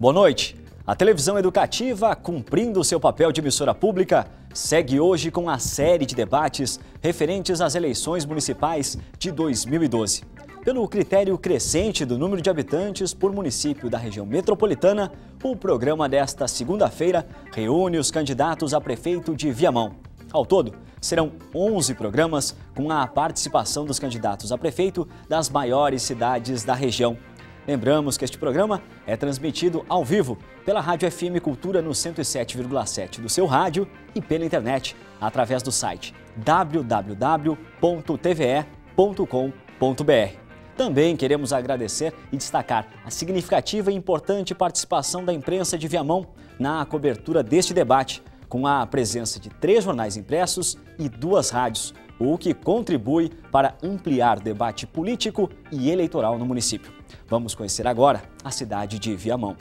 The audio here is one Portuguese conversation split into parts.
Boa noite. A televisão educativa, cumprindo seu papel de emissora pública, segue hoje com a série de debates referentes às eleições municipais de 2012. Pelo critério crescente do número de habitantes por município da região metropolitana, o programa desta segunda-feira reúne os candidatos a prefeito de Viamão. Ao todo, serão 11 programas com a participação dos candidatos a prefeito das maiores cidades da região. Lembramos que este programa é transmitido ao vivo pela Rádio FM Cultura no 107,7 do seu rádio e pela internet através do site www.tve.com.br. Também queremos agradecer e destacar a significativa e importante participação da imprensa de Viamão na cobertura deste debate, com a presença de três jornais impressos e duas rádios, o que contribui para ampliar debate político e eleitoral no município. Vamos conhecer agora a cidade de Viamão.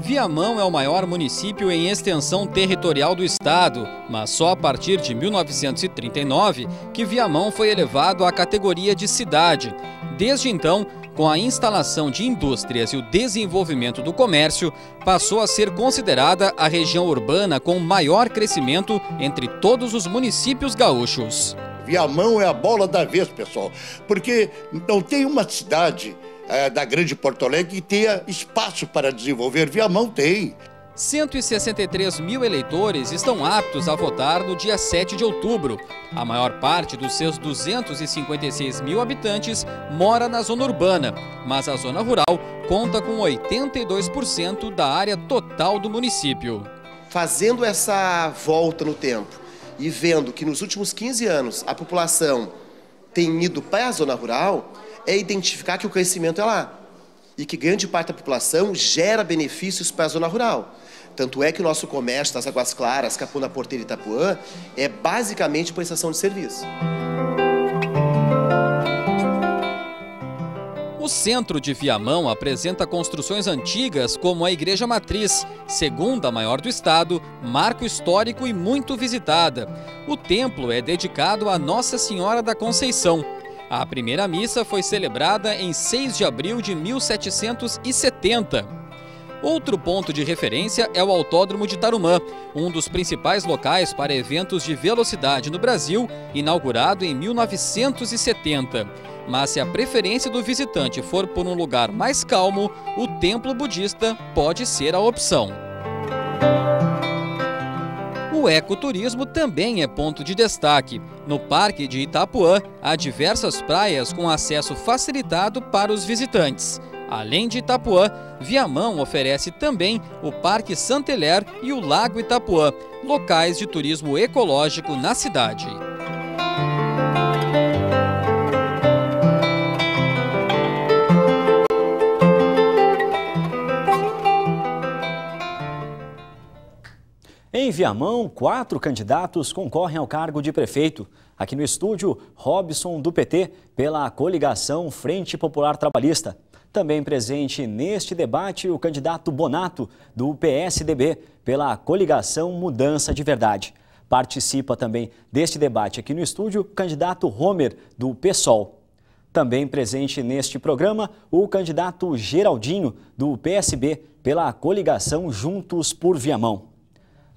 Viamão é o maior município em extensão territorial do estado, mas só a partir de 1939 que Viamão foi elevado à categoria de cidade. Desde então, com a instalação de indústrias e o desenvolvimento do comércio, passou a ser considerada a região urbana com maior crescimento entre todos os municípios gaúchos. Viamão é a bola da vez, pessoal. Porque não tem uma cidade é, da grande Porto Alegre que tenha espaço para desenvolver. Viamão tem. 163 mil eleitores estão aptos a votar no dia 7 de outubro. A maior parte dos seus 256 mil habitantes mora na zona urbana, mas a zona rural conta com 82% da área total do município. Fazendo essa volta no tempo, e vendo que nos últimos 15 anos a população tem ido para a zona rural, é identificar que o crescimento é lá e que grande parte da população gera benefícios para a zona rural. Tanto é que o nosso comércio das Águas Claras, Capuna Porteira e Itapuã é basicamente prestação de serviço. O centro de Viamão apresenta construções antigas como a Igreja Matriz, segunda maior do estado, marco histórico e muito visitada. O templo é dedicado a Nossa Senhora da Conceição. A primeira missa foi celebrada em 6 de abril de 1770. Outro ponto de referência é o Autódromo de Tarumã, um dos principais locais para eventos de velocidade no Brasil, inaugurado em 1970. Mas se a preferência do visitante for por um lugar mais calmo, o templo budista pode ser a opção. O ecoturismo também é ponto de destaque. No Parque de Itapuã, há diversas praias com acesso facilitado para os visitantes. Além de Itapuã, Viamão oferece também o Parque Santeler e o Lago Itapuã, locais de turismo ecológico na cidade. Em Viamão, quatro candidatos concorrem ao cargo de prefeito. Aqui no estúdio, Robson do PT, pela coligação Frente Popular Trabalhista. Também presente neste debate, o candidato Bonato, do PSDB, pela coligação Mudança de Verdade. Participa também deste debate aqui no estúdio, o candidato Homer, do PSOL. Também presente neste programa, o candidato Geraldinho, do PSB, pela coligação Juntos por Viamão.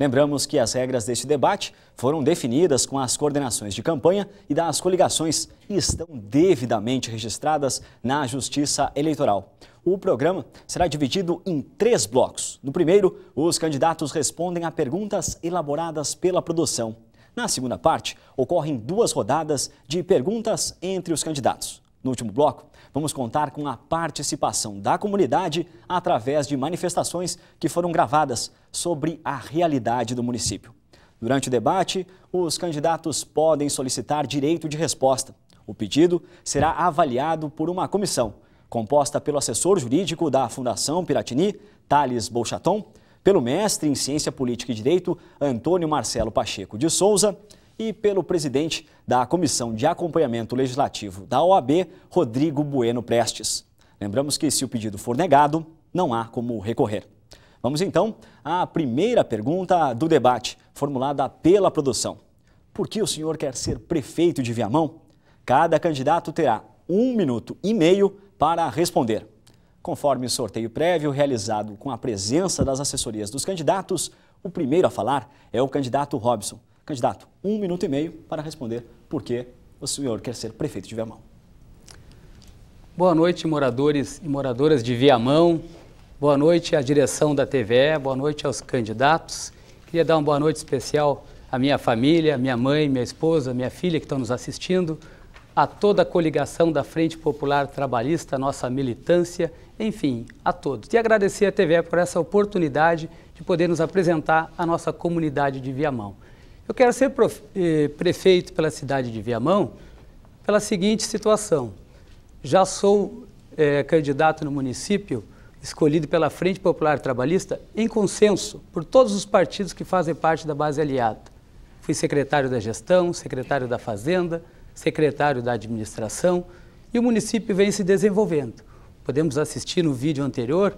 Lembramos que as regras deste debate foram definidas com as coordenações de campanha e das coligações e estão devidamente registradas na Justiça Eleitoral. O programa será dividido em três blocos. No primeiro, os candidatos respondem a perguntas elaboradas pela produção. Na segunda parte, ocorrem duas rodadas de perguntas entre os candidatos. No último bloco, Vamos contar com a participação da comunidade através de manifestações que foram gravadas sobre a realidade do município. Durante o debate, os candidatos podem solicitar direito de resposta. O pedido será avaliado por uma comissão, composta pelo assessor jurídico da Fundação Piratini, Thales Bolchaton, pelo mestre em Ciência Política e Direito, Antônio Marcelo Pacheco de Souza, e pelo presidente da Comissão de Acompanhamento Legislativo da OAB, Rodrigo Bueno Prestes. Lembramos que, se o pedido for negado, não há como recorrer. Vamos então à primeira pergunta do debate, formulada pela produção. Por que o senhor quer ser prefeito de Viamão? Cada candidato terá um minuto e meio para responder. Conforme o sorteio prévio realizado com a presença das assessorias dos candidatos, o primeiro a falar é o candidato Robson, Candidato, um minuto e meio para responder por que o senhor quer ser prefeito de Viamão. Boa noite, moradores e moradoras de Viamão. Boa noite à direção da TVE, boa noite aos candidatos. Queria dar uma boa noite especial à minha família, minha mãe, minha esposa, minha filha que estão nos assistindo, a toda a coligação da Frente Popular Trabalhista, nossa militância, enfim, a todos. E agradecer à TVE por essa oportunidade de poder nos apresentar a nossa comunidade de Viamão. Eu quero ser eh, prefeito pela cidade de Viamão pela seguinte situação. Já sou eh, candidato no município escolhido pela Frente Popular Trabalhista em consenso por todos os partidos que fazem parte da base aliada. Fui secretário da gestão, secretário da fazenda, secretário da administração e o município vem se desenvolvendo. Podemos assistir no vídeo anterior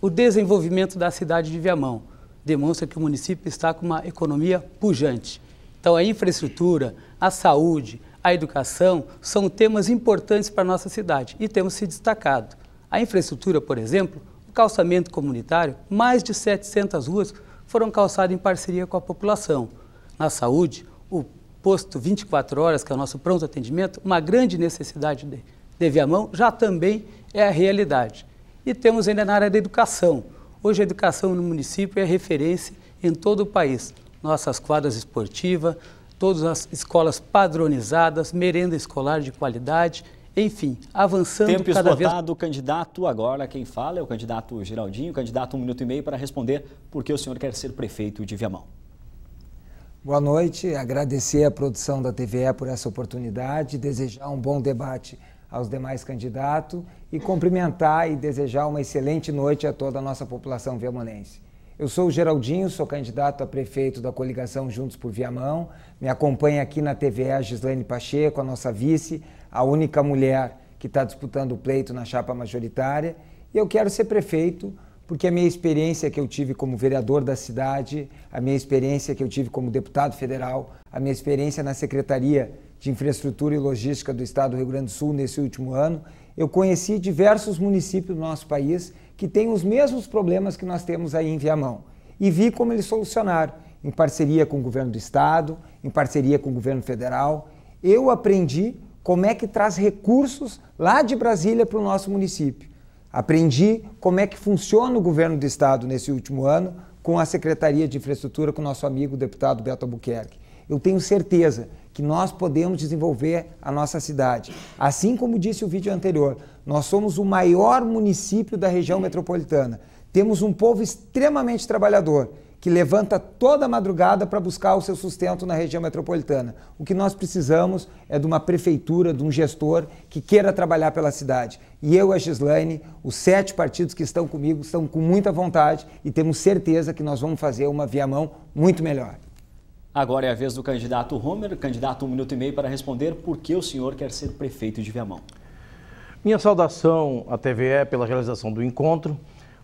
o desenvolvimento da cidade de Viamão demonstra que o município está com uma economia pujante. Então, a infraestrutura, a saúde, a educação são temas importantes para a nossa cidade e temos se destacado. A infraestrutura, por exemplo, o calçamento comunitário, mais de 700 ruas foram calçadas em parceria com a população. Na saúde, o posto 24 horas, que é o nosso pronto atendimento, uma grande necessidade de, de mão já também é a realidade. E temos ainda na área da educação, Hoje a educação no município é referência em todo o país. Nossas quadras esportivas, todas as escolas padronizadas, merenda escolar de qualidade, enfim, avançando Tempo cada vez... Tempo candidato, agora quem fala é o candidato Geraldinho, candidato um minuto e meio para responder por que o senhor quer ser prefeito de Viamão. Boa noite, agradecer à produção da TVE por essa oportunidade, desejar um bom debate aos demais candidatos e cumprimentar e desejar uma excelente noite a toda a nossa população viamonense. Eu sou o Geraldinho, sou candidato a prefeito da coligação Juntos por Viamão. Me acompanha aqui na TV a Gislaine Pacheco, a nossa vice, a única mulher que está disputando o pleito na chapa majoritária. E eu quero ser prefeito porque a minha experiência que eu tive como vereador da cidade, a minha experiência que eu tive como deputado federal, a minha experiência na Secretaria de Infraestrutura e Logística do Estado do Rio Grande do Sul nesse último ano, eu conheci diversos municípios do nosso país que têm os mesmos problemas que nós temos aí em Viamão e vi como eles solucionaram, em parceria com o governo do Estado, em parceria com o governo federal. Eu aprendi como é que traz recursos lá de Brasília para o nosso município. Aprendi como é que funciona o governo do Estado nesse último ano com a Secretaria de Infraestrutura, com o nosso amigo deputado Beto Albuquerque. Eu tenho certeza que nós podemos desenvolver a nossa cidade. Assim como disse o vídeo anterior, nós somos o maior município da região metropolitana. Temos um povo extremamente trabalhador que levanta toda madrugada para buscar o seu sustento na região metropolitana. O que nós precisamos é de uma prefeitura, de um gestor que queira trabalhar pela cidade. E eu, a Gislaine, os sete partidos que estão comigo estão com muita vontade e temos certeza que nós vamos fazer uma Viamão muito melhor. Agora é a vez do candidato Homer, candidato um minuto e meio, para responder por que o senhor quer ser prefeito de Viamão. Minha saudação à TVE pela realização do encontro.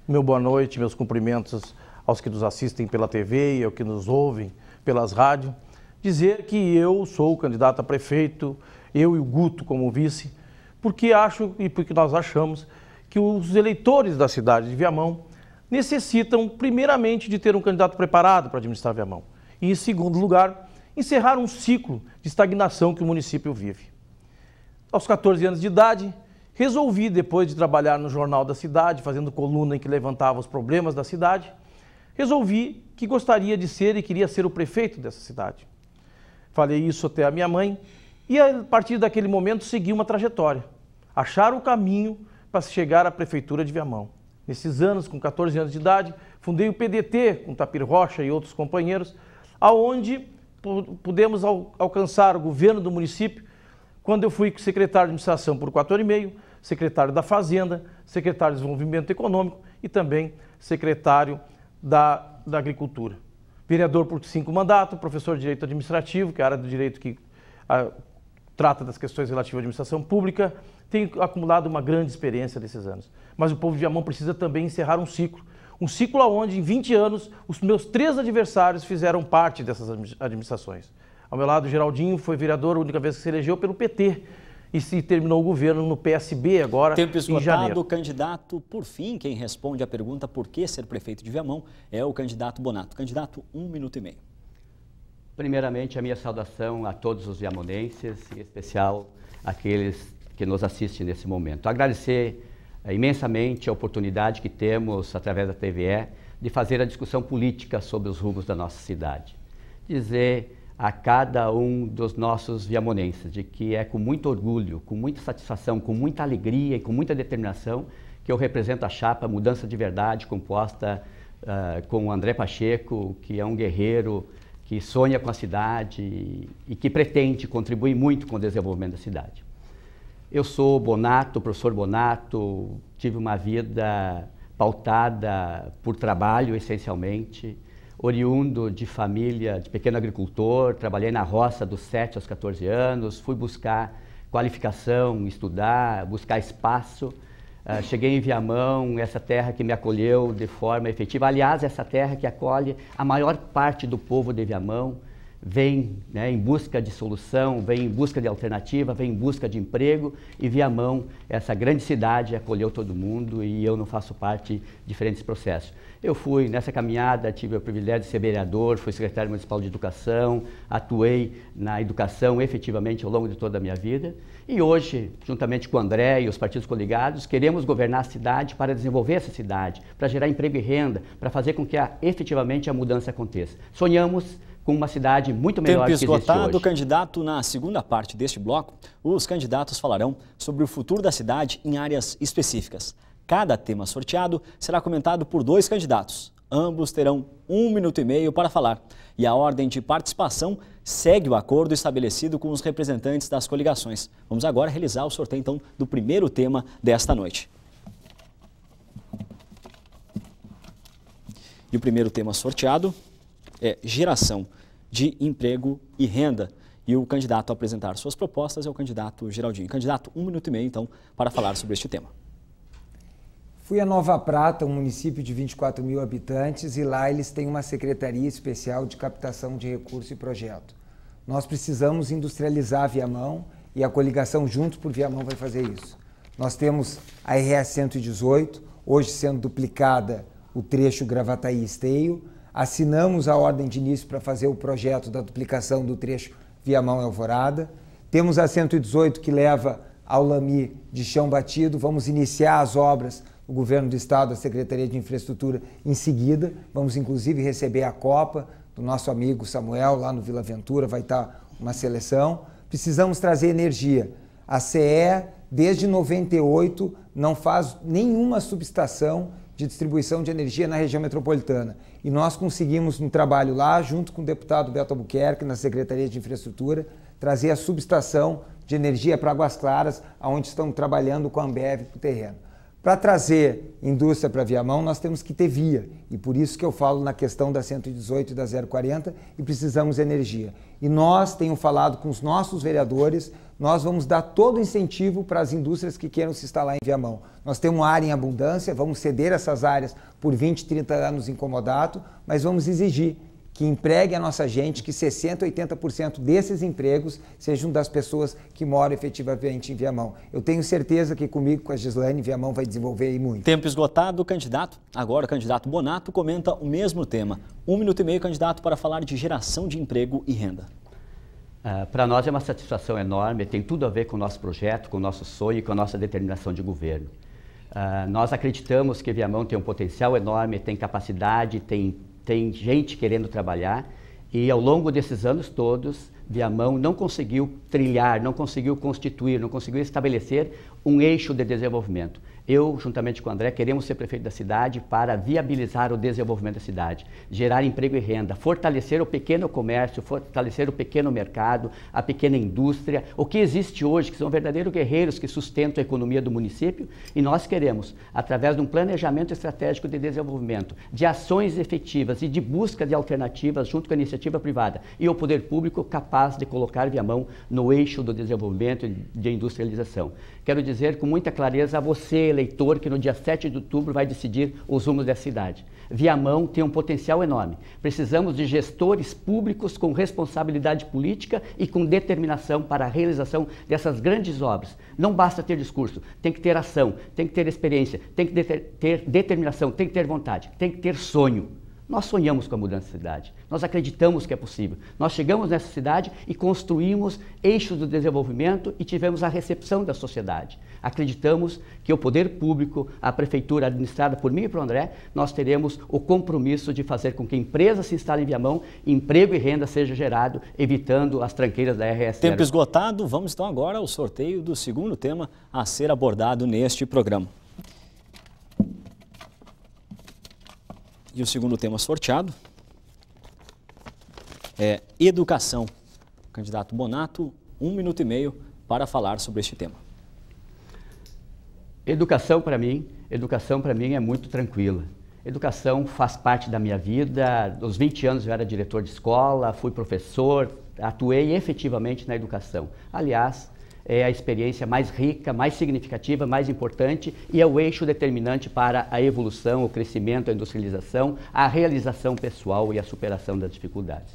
Meu boa noite, meus cumprimentos aos que nos assistem pela TV e aos que nos ouvem pelas rádios. Dizer que eu sou o candidato a prefeito, eu e o Guto como vice, porque acho e porque nós achamos que os eleitores da cidade de Viamão necessitam, primeiramente, de ter um candidato preparado para administrar Viamão e, em segundo lugar, encerrar um ciclo de estagnação que o município vive. Aos 14 anos de idade, resolvi, depois de trabalhar no Jornal da Cidade, fazendo coluna em que levantava os problemas da cidade, resolvi que gostaria de ser e queria ser o prefeito dessa cidade. Falei isso até a minha mãe e, a partir daquele momento, segui uma trajetória, achar o caminho para chegar à prefeitura de Viamão. Nesses anos, com 14 anos de idade, fundei o PDT com Tapir Rocha e outros companheiros, aonde pudemos alcançar o governo do município quando eu fui secretário de administração por quatro e meio, secretário da Fazenda, secretário de Desenvolvimento Econômico e também secretário da, da Agricultura. Vereador por cinco mandatos, professor de Direito Administrativo, que é a área do direito que a, trata das questões relativas à administração pública, tenho acumulado uma grande experiência nesses anos. Mas o povo de Viamão precisa também encerrar um ciclo um ciclo onde, em 20 anos, os meus três adversários fizeram parte dessas administrações. Ao meu lado, Geraldinho foi vereador a única vez que se elegeu pelo PT e se terminou o governo no PSB agora Tempo esgotado, em janeiro. o candidato, por fim, quem responde à pergunta por que ser prefeito de Viamão é o candidato Bonato. Candidato, um minuto e meio. Primeiramente, a minha saudação a todos os viamonenses, em especial aqueles que nos assistem nesse momento. Agradecer é, imensamente a oportunidade que temos, através da TVE, de fazer a discussão política sobre os rumos da nossa cidade. Dizer a cada um dos nossos viamonenses de que é com muito orgulho, com muita satisfação, com muita alegria e com muita determinação que eu represento a chapa Mudança de Verdade, composta uh, com o André Pacheco, que é um guerreiro que sonha com a cidade e que pretende contribuir muito com o desenvolvimento da cidade. Eu sou Bonato, professor Bonato, tive uma vida pautada por trabalho essencialmente, oriundo de família de pequeno agricultor, trabalhei na roça dos 7 aos 14 anos, fui buscar qualificação, estudar, buscar espaço. Uh, cheguei em Viamão, essa terra que me acolheu de forma efetiva. Aliás, essa terra que acolhe a maior parte do povo de Viamão, vem né, em busca de solução, vem em busca de alternativa, vem em busca de emprego e mão essa grande cidade, acolheu todo mundo e eu não faço parte de diferentes processos. Eu fui nessa caminhada, tive o privilégio de ser vereador, fui secretário municipal de educação, atuei na educação efetivamente ao longo de toda a minha vida e hoje, juntamente com o André e os partidos coligados, queremos governar a cidade para desenvolver essa cidade, para gerar emprego e renda, para fazer com que a, efetivamente a mudança aconteça. Sonhamos com uma cidade muito melhor Tempo esgotado, candidato, na segunda parte deste bloco, os candidatos falarão sobre o futuro da cidade em áreas específicas. Cada tema sorteado será comentado por dois candidatos. Ambos terão um minuto e meio para falar. E a ordem de participação segue o acordo estabelecido com os representantes das coligações. Vamos agora realizar o sorteio, então, do primeiro tema desta noite. E o primeiro tema sorteado é, geração de emprego e renda. E o candidato a apresentar suas propostas é o candidato Geraldinho. Candidato, um minuto e meio, então, para falar sobre este tema. Fui a Nova Prata, um município de 24 mil habitantes, e lá eles têm uma secretaria especial de captação de recurso e projeto. Nós precisamos industrializar a Viamão e a coligação Juntos por Viamão vai fazer isso. Nós temos a RS 118, hoje sendo duplicada o trecho Gravataí-Esteio, assinamos a ordem de início para fazer o projeto da duplicação do trecho via mão Alvorada. Temos a 118 que leva ao Lami de chão batido. Vamos iniciar as obras, o governo do estado, a Secretaria de Infraestrutura, em seguida. Vamos inclusive receber a Copa do nosso amigo Samuel, lá no Vila Ventura, vai estar uma seleção. Precisamos trazer energia. A CE, desde 98, não faz nenhuma subestação de distribuição de energia na região metropolitana. E nós conseguimos um trabalho lá, junto com o deputado Beto Albuquerque, na Secretaria de Infraestrutura, trazer a subestação de energia para Águas Claras, onde estão trabalhando com a Ambev para o terreno. Para trazer indústria para Viamão, nós temos que ter via. E por isso que eu falo na questão da 118 e da 040 e precisamos de energia. E nós tenho falado com os nossos vereadores nós vamos dar todo o incentivo para as indústrias que queiram se instalar em Viamão. Nós temos área em abundância, vamos ceder essas áreas por 20, 30 anos incomodado, mas vamos exigir que empregue a nossa gente, que 60%, 80% desses empregos sejam das pessoas que moram efetivamente em Viamão. Eu tenho certeza que comigo, com a Gislaine, Viamão vai desenvolver aí muito. Tempo esgotado, candidato. Agora, o candidato Bonato comenta o mesmo tema. Um minuto e meio, candidato, para falar de geração de emprego e renda. Uh, ah, Para nós é uma satisfação enorme, tem tudo a ver com o nosso projeto, com o nosso sonho e com a nossa determinação de governo. Uh, nós acreditamos que Viamão tem um potencial enorme, tem capacidade, tem, tem gente querendo trabalhar e ao longo desses anos todos, Viamão não conseguiu trilhar, não conseguiu constituir, não conseguiu estabelecer um eixo de desenvolvimento. Eu, juntamente com o André, queremos ser prefeito da cidade para viabilizar o desenvolvimento da cidade, gerar emprego e renda, fortalecer o pequeno comércio, fortalecer o pequeno mercado, a pequena indústria, o que existe hoje, que são verdadeiros guerreiros que sustentam a economia do município. E nós queremos, através de um planejamento estratégico de desenvolvimento, de ações efetivas e de busca de alternativas junto com a iniciativa privada e o poder público capaz de colocar mão no eixo do desenvolvimento e de industrialização. Quero dizer com muita clareza a você, eleitor que no dia 7 de outubro vai decidir os rumos da cidade. Viamão tem um potencial enorme. Precisamos de gestores públicos com responsabilidade política e com determinação para a realização dessas grandes obras. Não basta ter discurso, tem que ter ação, tem que ter experiência, tem que ter determinação, tem que ter vontade, tem que ter sonho. Nós sonhamos com a mudança de cidade, nós acreditamos que é possível. Nós chegamos nessa cidade e construímos eixos do desenvolvimento e tivemos a recepção da sociedade. Acreditamos que o poder público, a prefeitura administrada por mim e por André, nós teremos o compromisso de fazer com que empresas se instalem em Viamão, emprego e renda seja gerado, evitando as tranqueiras da RS. Tempo esgotado, vamos então agora ao sorteio do segundo tema a ser abordado neste programa. E o segundo tema sorteado é educação. candidato Bonato, um minuto e meio para falar sobre este tema. Educação para mim, educação para mim é muito tranquila. Educação faz parte da minha vida. Aos 20 anos eu era diretor de escola, fui professor, atuei efetivamente na educação. Aliás, é a experiência mais rica, mais significativa, mais importante e é o eixo determinante para a evolução, o crescimento, a industrialização, a realização pessoal e a superação das dificuldades.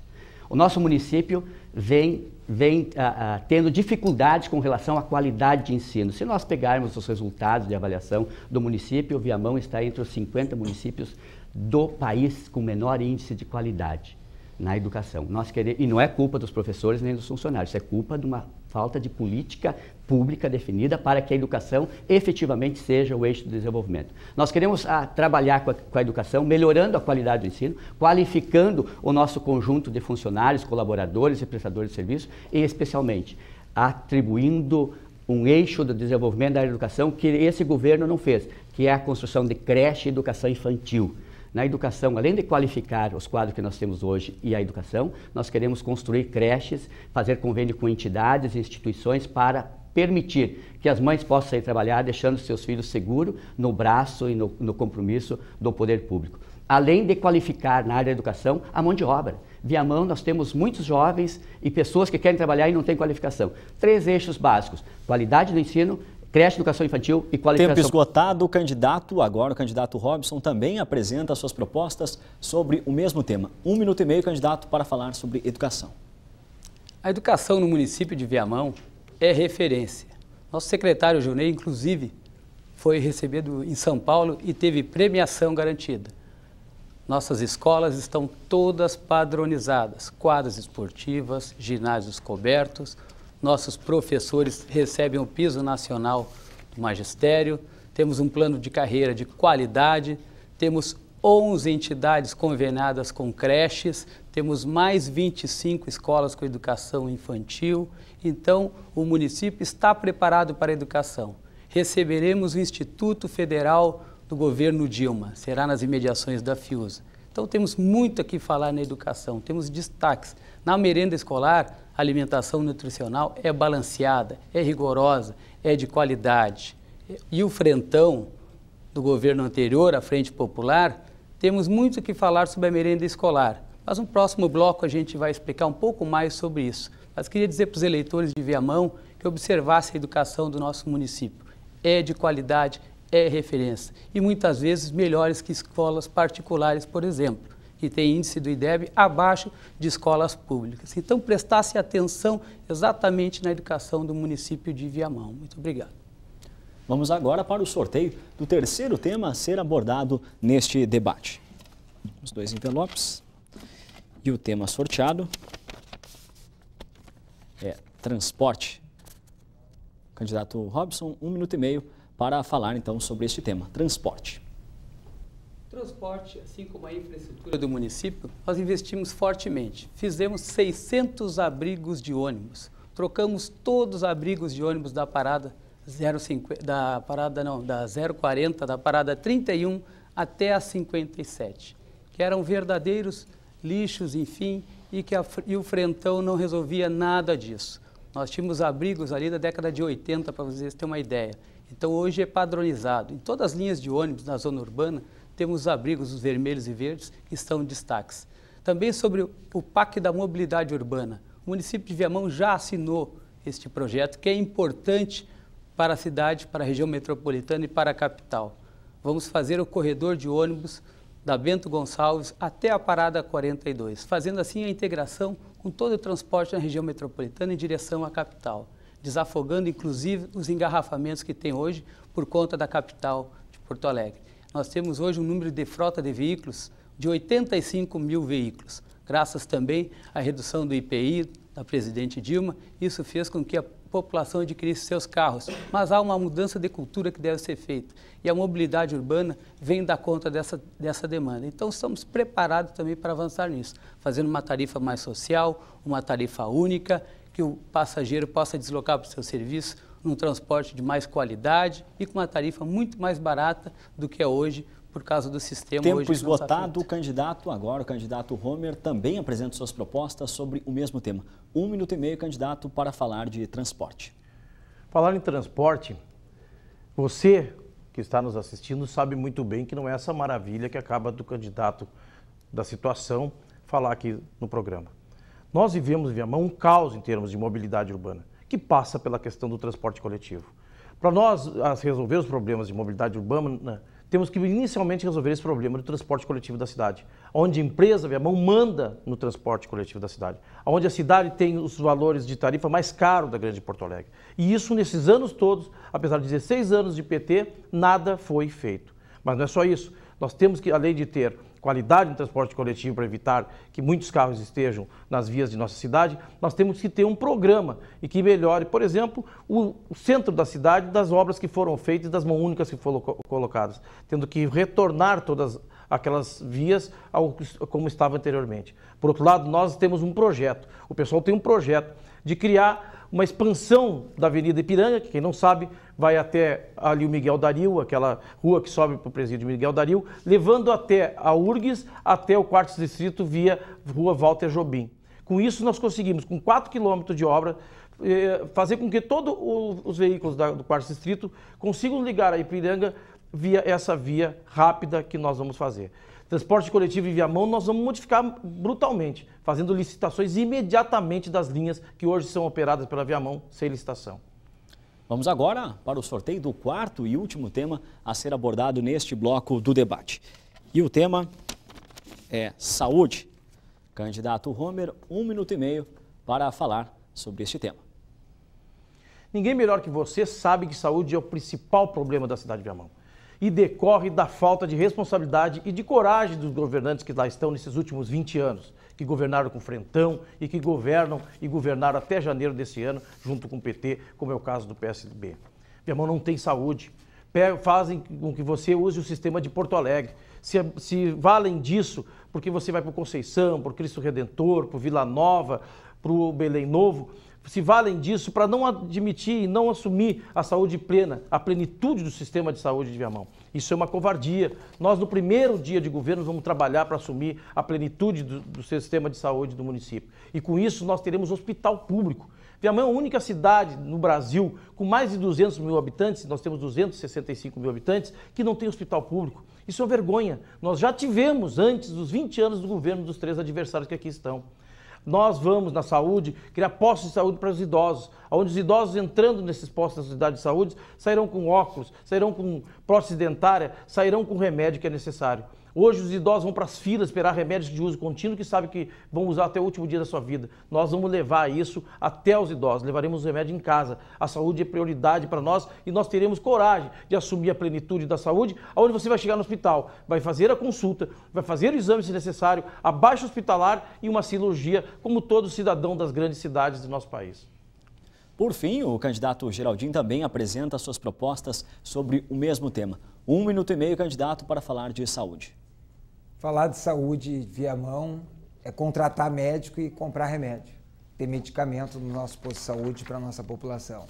O nosso município vem, vem a, ah, a, ah, tendo dificuldades com relação à qualidade de ensino. Se nós pegarmos os resultados de avaliação do município, o Viamão está entre os 50 municípios do país com menor índice de qualidade na educação. Nós queremos, e não é culpa dos professores nem dos funcionários, é culpa de uma falta de política pública definida para que a educação efetivamente seja o eixo do desenvolvimento. Nós queremos ah, trabalhar com a, com a, educação, melhorando a qualidade do ensino, qualificando o nosso conjunto de funcionários, colaboradores e prestadores de serviços e, especialmente, atribuindo um eixo do desenvolvimento da educação que esse governo não fez, que é a construção de creche e educação infantil. Na educação, além de qualificar os quadros que nós temos hoje e a educação, nós queremos construir creches, fazer convênio com entidades e instituições para permitir que as mães possam ir trabalhar deixando seus filhos seguros no braço e no, no compromisso do poder público. Além de qualificar na área da educação a mão de obra. via mão nós temos muitos jovens e pessoas que querem trabalhar e não têm qualificação. Três eixos básicos: qualidade do ensino, creche, educação infantil e qualificação. Tempo esgotado, o candidato, agora o candidato Robson, também apresenta suas propostas sobre o mesmo tema. Um minuto e meio, candidato, para falar sobre educação. A educação no município de Viamão é referência. Nosso secretário Junei, inclusive, foi recebido em São Paulo e teve premiação garantida. Nossas escolas estão todas padronizadas, quadras esportivas, ginásios cobertos, nossos professores recebem o piso nacional do magistério, temos um plano de carreira de qualidade, temos 11 entidades conveniadas com creches, temos mais 25 escolas com educação infantil. Então, o município está preparado para a educação. Receberemos o Instituto Federal do governo Dilma, será nas imediações da FIUSA. Então temos muito aqui falar na educação, temos destaques. Na merenda escolar, a alimentação nutricional é balanceada, é rigorosa, é de qualidade. E o frentão do governo anterior, a Frente Popular, temos muito o que falar sobre a merenda escolar. Mas no próximo bloco a gente vai explicar um pouco mais sobre isso. Mas queria dizer para os eleitores de Viamão que observassem a educação do nosso município. É de qualidade, é referência. E muitas vezes melhores que escolas particulares, por exemplo, que tem índice do IDEB abaixo de escolas públicas. Então, prestasse atenção exatamente na educação do município de Viamão. Muito obrigado. Vamos agora para o sorteio do terceiro tema a ser abordado neste debate. Os dois envelopes. E o tema sorteado é transporte. Candidato Robson, um minuto e meio para falar então sobre este tema, transporte. Transporte, assim como a infraestrutura do município, nós investimos fortemente. Fizemos 600 abrigos de ônibus, trocamos todos os abrigos de ônibus da parada 050, da parada não, da 040, da parada 31 até a 57, que eram verdadeiros lixos, enfim, e que a, e o frentão não resolvia nada disso. Nós tínhamos abrigos ali da década de 80, para vocês terem uma ideia. Então hoje é padronizado. Em todas as linhas de ônibus na zona urbana, temos os abrigos os vermelhos e verdes que estão em destaques. Também sobre o PAC da Mobilidade Urbana. O município de Viamão já assinou este projeto, que é importante para a cidade, para a região metropolitana e para a capital. Vamos fazer o corredor de ônibus da Bento Gonçalves até a parada 42, fazendo assim a integração com todo o transporte na região metropolitana em direção à capital desafogando inclusive os engarrafamentos que tem hoje por conta da capital de Porto Alegre. Nós temos hoje um número de frota de veículos de 85 mil veículos, graças também à redução do IPI da presidente Dilma. Isso fez com que a população adquirisse seus carros, mas há uma mudança de cultura que deve ser feita e a mobilidade urbana vem dar conta dessa, dessa demanda. Então, estamos preparados também para avançar nisso, fazendo uma tarifa mais social, uma tarifa única que o passageiro possa deslocar para o seu serviço num transporte de mais qualidade e com uma tarifa muito mais barata do que é hoje por causa do sistema Tempo hoje. Tempo tá esgotado, o candidato agora, o candidato Homer, também apresenta suas propostas sobre o mesmo tema. Um minuto e meio, candidato, para falar de transporte. Falar em transporte, você que está nos assistindo sabe muito bem que não é essa maravilha que acaba do candidato da situação falar aqui no programa. Nós vivemos em Viamão um caos em termos de mobilidade urbana, que passa pela questão do transporte coletivo. Para nós ah, resolver os problemas de mobilidade urbana, temos que inicialmente resolver esse problema do transporte coletivo da cidade, onde a empresa Viamão manda no transporte coletivo da cidade, onde a cidade tem os valores de tarifa mais caros da Grande Porto Alegre. E isso nesses anos todos, apesar de 16 anos de PT, nada foi feito. Mas não é só isso. Nós temos que, além de ter qualidade do transporte coletivo para evitar que muitos carros estejam nas vias de nossa cidade, nós temos que ter um programa e que melhore, por exemplo, o, centro da cidade das obras que foram feitas e das mãos únicas que foram colocadas, tendo que retornar todas aquelas vias ao, como estava anteriormente. Por outro lado, nós temos um projeto, o pessoal tem um projeto de criar uma expansão da Avenida Ipiranga, que quem não sabe vai até ali o Miguel Daril, aquela rua que sobe para o presídio Miguel Daril, levando até a URGS, até o quarto distrito via rua Walter Jobim. Com isso, nós conseguimos, com 4 quilômetros de obra, eh, fazer com que todos os veículos do quarto distrito consigam ligar a Ipiranga via essa via rápida que nós vamos fazer. Transporte coletivo e via mão nós vamos modificar brutalmente fazendo licitações imediatamente das linhas que hoje são operadas pela Viamão sem licitação. Vamos agora para o sorteio do quarto e último tema a ser abordado neste bloco do debate. E o tema é saúde. Candidato Homer, um minuto e meio para falar sobre este tema. Ninguém melhor que você sabe que saúde é o principal problema da cidade de Viamão e decorre da falta de responsabilidade e de coragem dos governantes que lá estão nesses últimos 20 anos que governaram com Frentão e que governam e governaram até janeiro desse ano, junto com o PT, como é o caso do PSDB. Viamão não tem saúde. Fazem com que você use o sistema de Porto Alegre. Se, se valem disso, porque você vai para Conceição, para Cristo Redentor, para Vila Nova, para o Belém Novo, se valem disso para não admitir e não assumir a saúde plena, a plenitude do sistema de saúde de Viamão. Isso é uma covardia. Nós, no primeiro dia de governo, vamos trabalhar para assumir a plenitude do, do, sistema de saúde do município. E com isso, nós teremos hospital público. Viamão é a única cidade no Brasil com mais de 200 mil habitantes, nós temos 265 mil habitantes, que não tem hospital público. Isso é vergonha. Nós já tivemos antes dos 20 anos do governo dos três adversários que aqui estão. Nós vamos na saúde criar postos de saúde para os idosos, onde os idosos entrando nesses postos da sociedade de saúde sairão com óculos, sairão com prótese dentária, sairão com o remédio que é necessário. Hoje os idosos vão para as filas esperar remédios de uso contínuo que sabem que vão usar até o último dia da sua vida. Nós vamos levar isso até os idosos, levaremos o remédio em casa. A saúde é prioridade para nós e nós teremos coragem de assumir a plenitude da saúde, aonde você vai chegar no hospital, vai fazer a consulta, vai fazer o exame se necessário, abaixo hospitalar e uma cirurgia, como todo cidadão das grandes cidades do nosso país. Por fim, o candidato Geraldinho também apresenta suas propostas sobre o mesmo tema. Um minuto e meio, candidato, para falar de saúde. Falar de saúde via mão é contratar médico e comprar remédio, ter medicamento no nosso posto de saúde para a nossa população.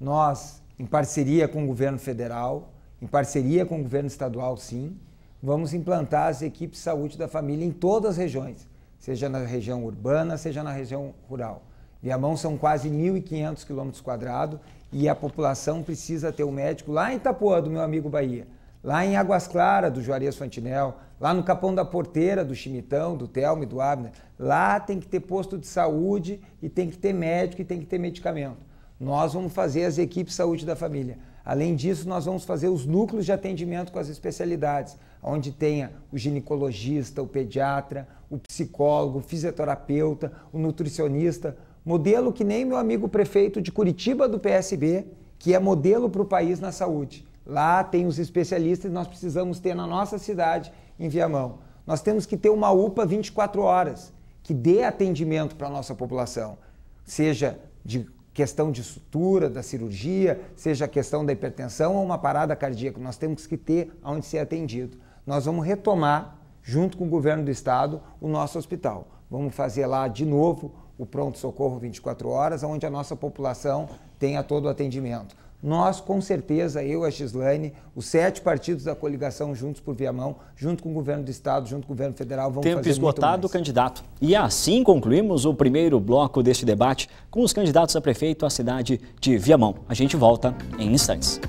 Nós, em parceria com o governo federal, em parceria com o governo estadual, sim, vamos implantar as equipes de saúde da família em todas as regiões, seja na região urbana, seja na região rural. Viamão são quase 1.500 quilômetros quadrados e a população precisa ter um médico lá em Itapuã, do meu amigo Bahia, lá em Águas Claras, do Juarez Fantinel, Lá no Capão da Porteira, do Chimitão, do Telmo e do Abner, lá tem que ter posto de saúde e tem que ter médico e tem que ter medicamento. Nós vamos fazer as equipes de saúde da família. Além disso, nós vamos fazer os núcleos de atendimento com as especialidades, onde tenha o ginecologista, o pediatra, o psicólogo, o fisioterapeuta, o nutricionista. Modelo que nem meu amigo prefeito de Curitiba do PSB, que é modelo para o país na saúde. Lá tem os especialistas e nós precisamos ter na nossa cidade em Viamão. Nós temos que ter uma UPA 24 horas, que dê atendimento para a nossa população, seja de questão de sutura, da cirurgia, seja a questão da hipertensão ou uma parada cardíaca. Nós temos que ter onde ser atendido. Nós vamos retomar, junto com o governo do estado, o nosso hospital. Vamos fazer lá de novo o pronto-socorro 24 horas, onde a nossa população tenha todo o atendimento nós, com certeza, eu, a Gislaine, os sete partidos da coligação juntos por Viamão, junto com o governo do Estado, junto com o governo federal, vamos Tempo fazer esgotado, candidato. E assim concluímos o primeiro bloco deste debate com os candidatos a prefeito à cidade de Viamão. A gente volta em instantes.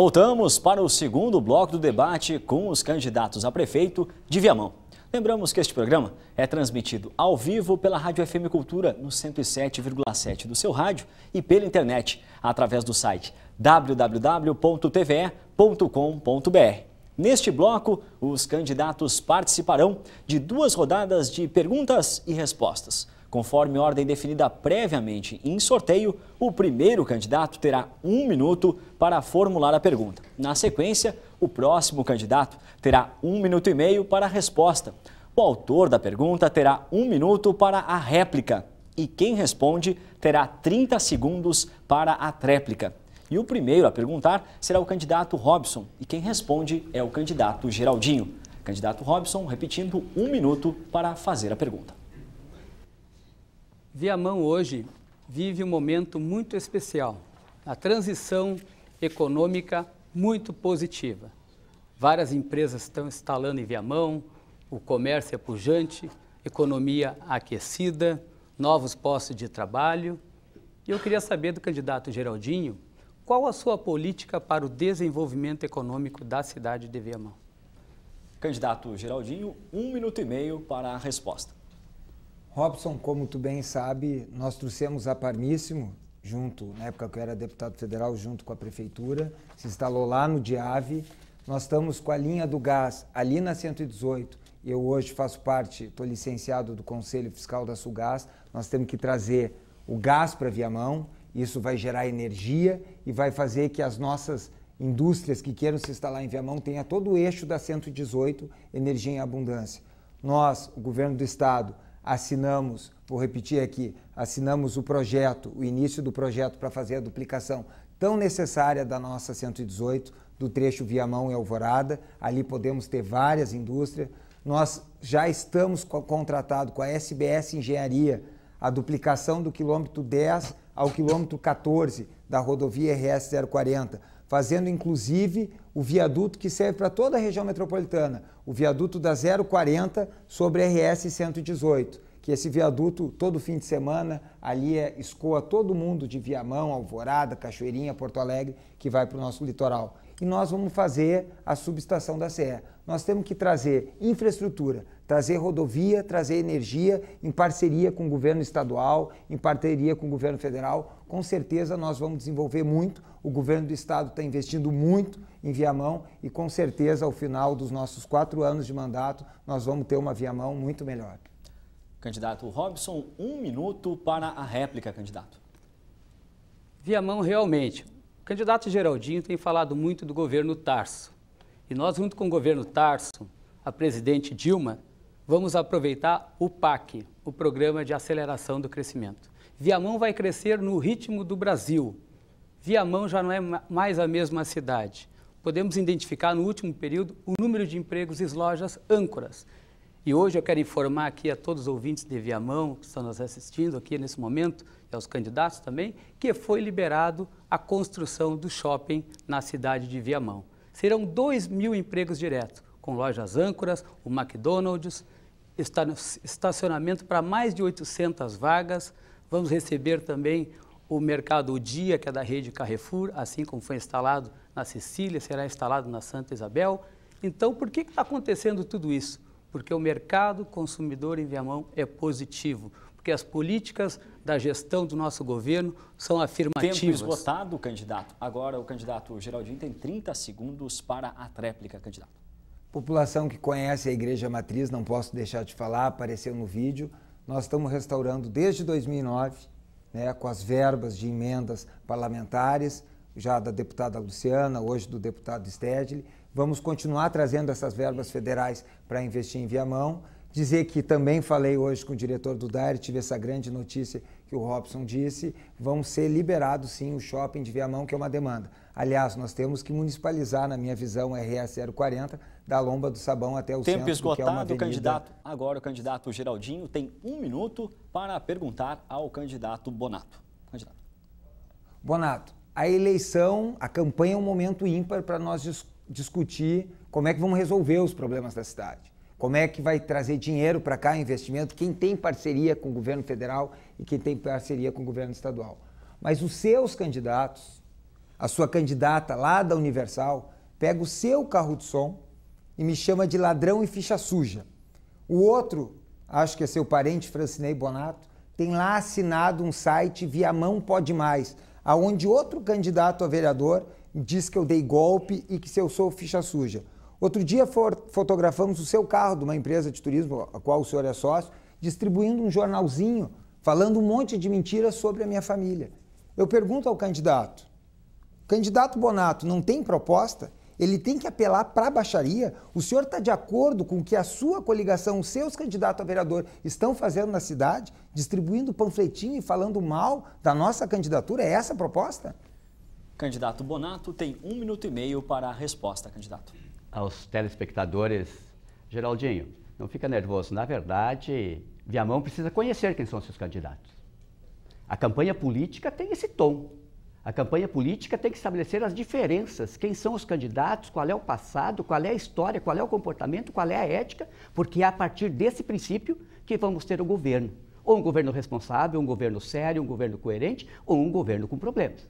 Voltamos para o segundo bloco do debate com os candidatos a prefeito de Viamão. Lembramos que este programa é transmitido ao vivo pela Rádio FM Cultura no 107,7 do seu rádio e pela internet através do site www.tve.com.br. Neste bloco, os candidatos participarão de duas rodadas de perguntas e respostas. Conforme ordem definida previamente em sorteio, o primeiro candidato terá um minuto para formular a pergunta. Na sequência, o próximo candidato terá um minuto e meio para a resposta. O autor da pergunta terá um minuto para a réplica. E quem responde terá 30 segundos para a tréplica. E o primeiro a perguntar será o candidato Robson. E quem responde é o candidato Geraldinho. Candidato Robson, repetindo, um minuto para fazer a pergunta. Viamão hoje vive um momento muito especial, a transição econômica muito positiva. Várias empresas estão instalando em Viamão, o comércio é pujante, economia aquecida, novos postos de trabalho. E eu queria saber do candidato Geraldinho qual a sua política para o desenvolvimento econômico da cidade de Viamão. Candidato Geraldinho, um minuto e meio para a resposta. Robson, como tu bem sabe, nós trouxemos a Parmíssimo, junto, na época que eu era deputado federal, junto com a prefeitura, se instalou lá no Diave. Nós estamos com a linha do gás ali na 118. Eu hoje faço parte, estou licenciado do Conselho Fiscal da Sulgás. Nós temos que trazer o gás para Viamão. Isso vai gerar energia e vai fazer que as nossas indústrias que queiram se instalar em Viamão tenha todo o eixo da 118 energia em abundância. Nós, o governo do estado, assinamos, vou repetir aqui, assinamos o projeto, o início do projeto para fazer a duplicação tão necessária da nossa 118, do trecho Viamão e Alvorada. Ali podemos ter várias indústrias. Nós já estamos co contratado com a SBS Engenharia a duplicação do quilômetro 10 ao quilômetro 14 da rodovia RS 040, fazendo inclusive o viaduto que serve para toda a região metropolitana, o viaduto da 040 sobre RS 118, que esse viaduto, todo fim de semana, ali é, escoa todo mundo de Viamão, Alvorada, Cachoeirinha, Porto Alegre, que vai para o nosso litoral. E nós vamos fazer a subestação da Serra. Nós temos que trazer infraestrutura, trazer rodovia, trazer energia, em parceria com o governo estadual, em parceria com o governo federal, com certeza nós vamos desenvolver muito. O governo do estado está investindo muito em Viamão e com certeza ao final dos nossos quatro anos de mandato nós vamos ter uma Viamão muito melhor. Candidato Robson, um minuto para a réplica, candidato. Viamão realmente. O candidato Geraldinho tem falado muito do governo Tarso. E nós, junto com o governo Tarso, a presidente Dilma, vamos aproveitar o PAC, o Programa de Aceleração do Crescimento. Viamão vai crescer no ritmo do Brasil. Viamão já não é mais a mesma cidade. Podemos identificar no último período o número de empregos e lojas âncoras. E hoje eu quero informar aqui a todos os ouvintes de Viamão que estão nos assistindo aqui nesse momento e aos candidatos também, que foi liberado a construção do shopping na cidade de Viamão. Serão 2 mil empregos diretos, com lojas âncoras, o McDonald's, estacionamento para mais de 800 vagas, Vamos receber também o Mercado o Dia, que é da rede Carrefour, assim como foi instalado na Sicília, será instalado na Santa Isabel. Então, por que está acontecendo tudo isso? Porque o mercado consumidor em Viamão é positivo, porque as políticas da gestão do nosso governo são afirmativas. Tempo esgotado, candidato. Agora o candidato Geraldinho tem 30 segundos para a tréplica, candidato. População que conhece a Igreja Matriz, não posso deixar de falar, apareceu no vídeo nós estamos restaurando desde 2009, né, com as verbas de emendas parlamentares, já da deputada Luciana, hoje do deputado Stedley. Vamos continuar trazendo essas verbas federais para investir em Viamão. mão Dizer que também falei hoje com o diretor do DAIR, tive essa grande notícia que o Robson disse, vão ser liberados sim o shopping de Viamão, que é uma demanda. Aliás, nós temos que municipalizar, na minha visão, a RS 040, da Lomba do Sabão até o Tempo centro, esgotado, que é candidato. Agora o candidato Geraldinho tem um minuto para perguntar ao candidato Bonato. Candidato. Bonato, a eleição, a campanha é um momento ímpar para nós dis discutir como é que vamos resolver os problemas da cidade. Como é que vai trazer dinheiro para cá, investimento, quem tem parceria com o governo federal e quem tem parceria com o governo estadual. Mas os seus candidatos, a sua candidata lá da Universal, pega o seu carro de som e me chama de ladrão e ficha suja. O outro, acho que é seu parente, Francinei Bonato, tem lá assinado um site Via Mão Pode Mais, aonde outro candidato a vereador diz que eu dei golpe e que se eu sou ficha suja. Outro dia fotografamos o seu carro de uma empresa de turismo, a qual o senhor é sócio, distribuindo um jornalzinho falando um monte de mentiras sobre a minha família. Eu pergunto ao candidato: o candidato Bonato não tem proposta? Ele tem que apelar para a baixaria? O senhor está de acordo com o que a sua coligação, os seus candidatos a vereador estão fazendo na cidade, distribuindo panfletinho e falando mal da nossa candidatura? É essa a proposta? Candidato Bonato tem um minuto e meio para a resposta, candidato aos telespectadores, Geraldinho, não fica nervoso. Na verdade, Viamão precisa conhecer quem são seus candidatos. A campanha política tem esse tom. A campanha política tem que estabelecer as diferenças, quem são os candidatos, qual é o passado, qual é a história, qual é o comportamento, qual é a ética, porque é a partir desse princípio que vamos ter o governo. Ou um governo responsável, um governo sério, um governo coerente, ou um governo com problemas.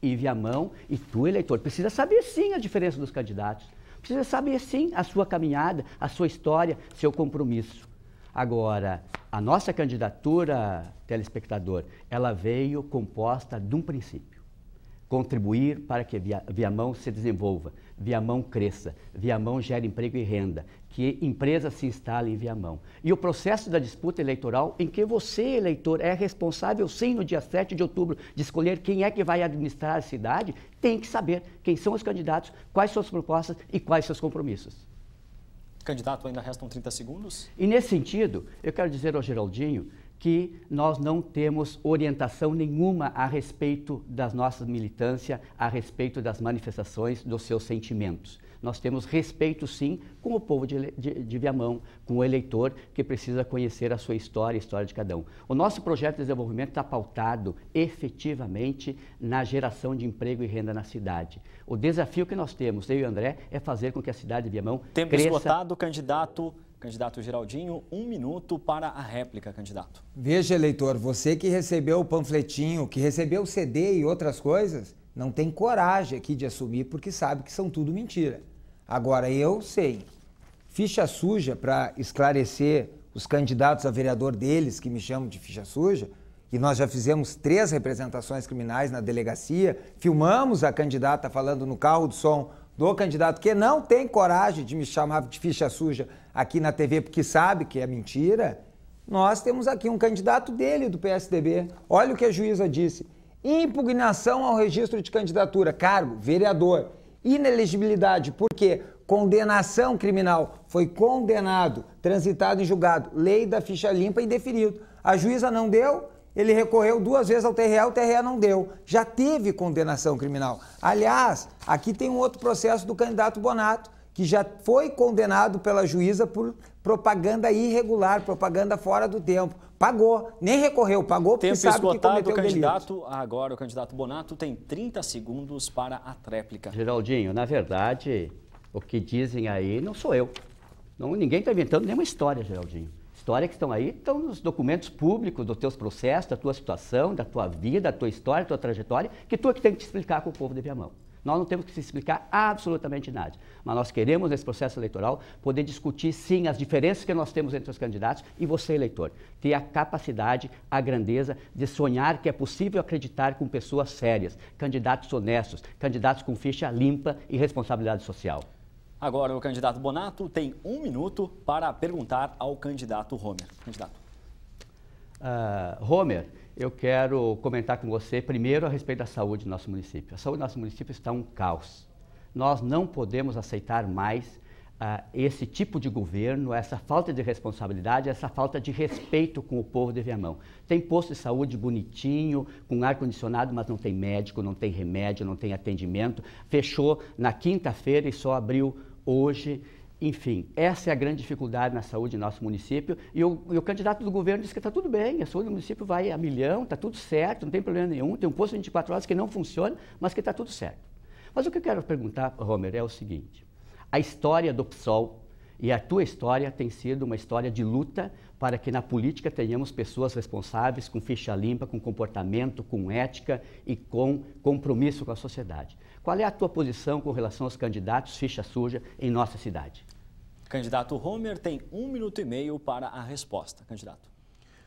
E Viamão, e tu, eleitor, precisa saber sim a diferença dos candidatos, precisa saber sim a sua caminhada, a sua história, seu compromisso. Agora, a nossa candidatura, telespectador, ela veio composta de um princípio contribuir para que Viamão se desenvolva, Viamão cresça, Viamão gere emprego e renda, que empresas se instale em Viamão. E o processo da disputa eleitoral, em que você, eleitor, é responsável sim no dia 7 de outubro de escolher quem é que vai administrar a cidade, tem que saber quem são os candidatos, quais suas propostas e quais seus compromissos. Candidato, ainda restam 30 segundos. E nesse sentido, eu quero dizer ao Geraldinho que nós não temos orientação nenhuma a respeito das nossas militâncias, a respeito das manifestações dos seus sentimentos. Nós temos respeito, sim, com o povo de, de, de Viamão, com o eleitor que precisa conhecer a sua história, a história de cada um. O nosso projeto de desenvolvimento está pautado efetivamente na geração de emprego e renda na cidade. O desafio que nós temos, eu e André, é fazer com que a cidade de Viamão Tempo cresça... esgotado, candidato. Candidato Geraldinho, um minuto para a réplica, candidato. Veja, eleitor, você que recebeu o panfletinho, que recebeu o CD e outras coisas, não tem coragem aqui de assumir porque sabe que são tudo mentira. Agora, eu sei. Ficha suja, para esclarecer os candidatos a vereador deles, que me chamam de ficha suja, e nós já fizemos três representações criminais na delegacia, filmamos a candidata falando no carro do som do candidato que não tem coragem de me chamar de ficha suja aqui na TV porque sabe que é mentira, nós temos aqui um candidato dele do PSDB. Olha o que a juíza disse. Impugnação ao registro de candidatura, cargo, vereador. Inelegibilidade, por quê? Condenação criminal. Foi condenado, transitado em julgado. Lei da ficha limpa e deferido. A juíza não deu, ele recorreu duas vezes ao TRE, o TRE não deu. Já teve condenação criminal. Aliás, aqui tem um outro processo do candidato Bonato, que já foi condenado pela juíza por propaganda irregular, propaganda fora do tempo. Pagou, nem recorreu, pagou porque tempo sabe esgotado, que cometeu o candidato, delito. Agora o candidato Bonato tem 30 segundos para a tréplica. Geraldinho, na verdade, o que dizem aí não sou eu. Não, ninguém está inventando nenhuma história, Geraldinho. História que estão aí estão nos documentos públicos dos teus processos, da tua situação, da tua vida, da tua história, da tua trajetória, que tu é que tem que te explicar com o povo de Viamão. Nós não temos que se explicar absolutamente nada, mas nós queremos, nesse processo eleitoral, poder discutir, sim, as diferenças que nós temos entre os candidatos e você, eleitor. Ter a capacidade, a grandeza de sonhar que é possível acreditar com pessoas sérias, candidatos honestos, candidatos com ficha limpa e responsabilidade social. Agora o candidato Bonato tem um minuto para perguntar ao candidato Homer. Candidato. Uh, Homer, eu quero comentar com você primeiro a respeito da saúde do nosso município. A saúde do nosso município está um caos. Nós não podemos aceitar mais uh, esse tipo de governo, essa falta de responsabilidade, essa falta de respeito com o povo de Viamão. Tem posto de saúde bonitinho, com ar-condicionado, mas não tem médico, não tem remédio, não tem atendimento. Fechou na quinta-feira e só abriu hoje. Enfim, essa é a grande dificuldade na saúde do nosso município. E o, e o candidato do governo disse que está tudo bem, a saúde do município vai a milhão, está tudo certo, não tem problema nenhum. Tem um posto 24 horas que não funciona, mas que está tudo certo. Mas o que eu quero perguntar, Romero, é o seguinte: a história do PSOL e a tua história tem sido uma história de luta para que na política tenhamos pessoas responsáveis, com ficha limpa, com comportamento, com ética e com compromisso com a sociedade. Qual é a tua posição com relação aos candidatos ficha suja em nossa cidade? Candidato Homer tem um minuto e meio para a resposta. Candidato.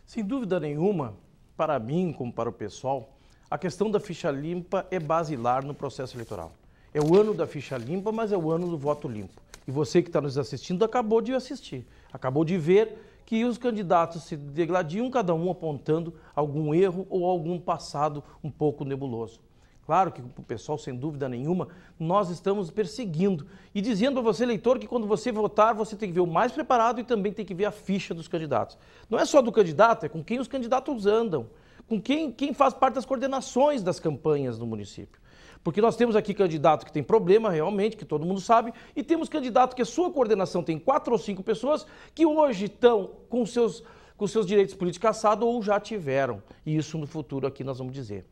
Sem dúvida nenhuma, para mim como para o pessoal, a questão da ficha limpa é basilar no processo eleitoral. É o ano da ficha limpa, mas é o ano do voto limpo. E você que está nos assistindo acabou de assistir, acabou de ver que os candidatos se degladiam, cada um apontando algum erro ou algum passado um pouco nebuloso. Claro que o pessoal, sem dúvida nenhuma, nós estamos perseguindo e dizendo a você, eleitor, que quando você votar, você tem que ver o mais preparado e também tem que ver a ficha dos candidatos. Não é só do candidato, é com quem os candidatos andam, com quem, quem faz parte das coordenações das campanhas do município. Porque nós temos aqui candidato que tem problema realmente, que todo mundo sabe, e temos candidato que a sua coordenação tem quatro ou cinco pessoas que hoje estão com seus, com seus direitos políticos cassados ou já tiveram. E isso no futuro aqui nós vamos dizer.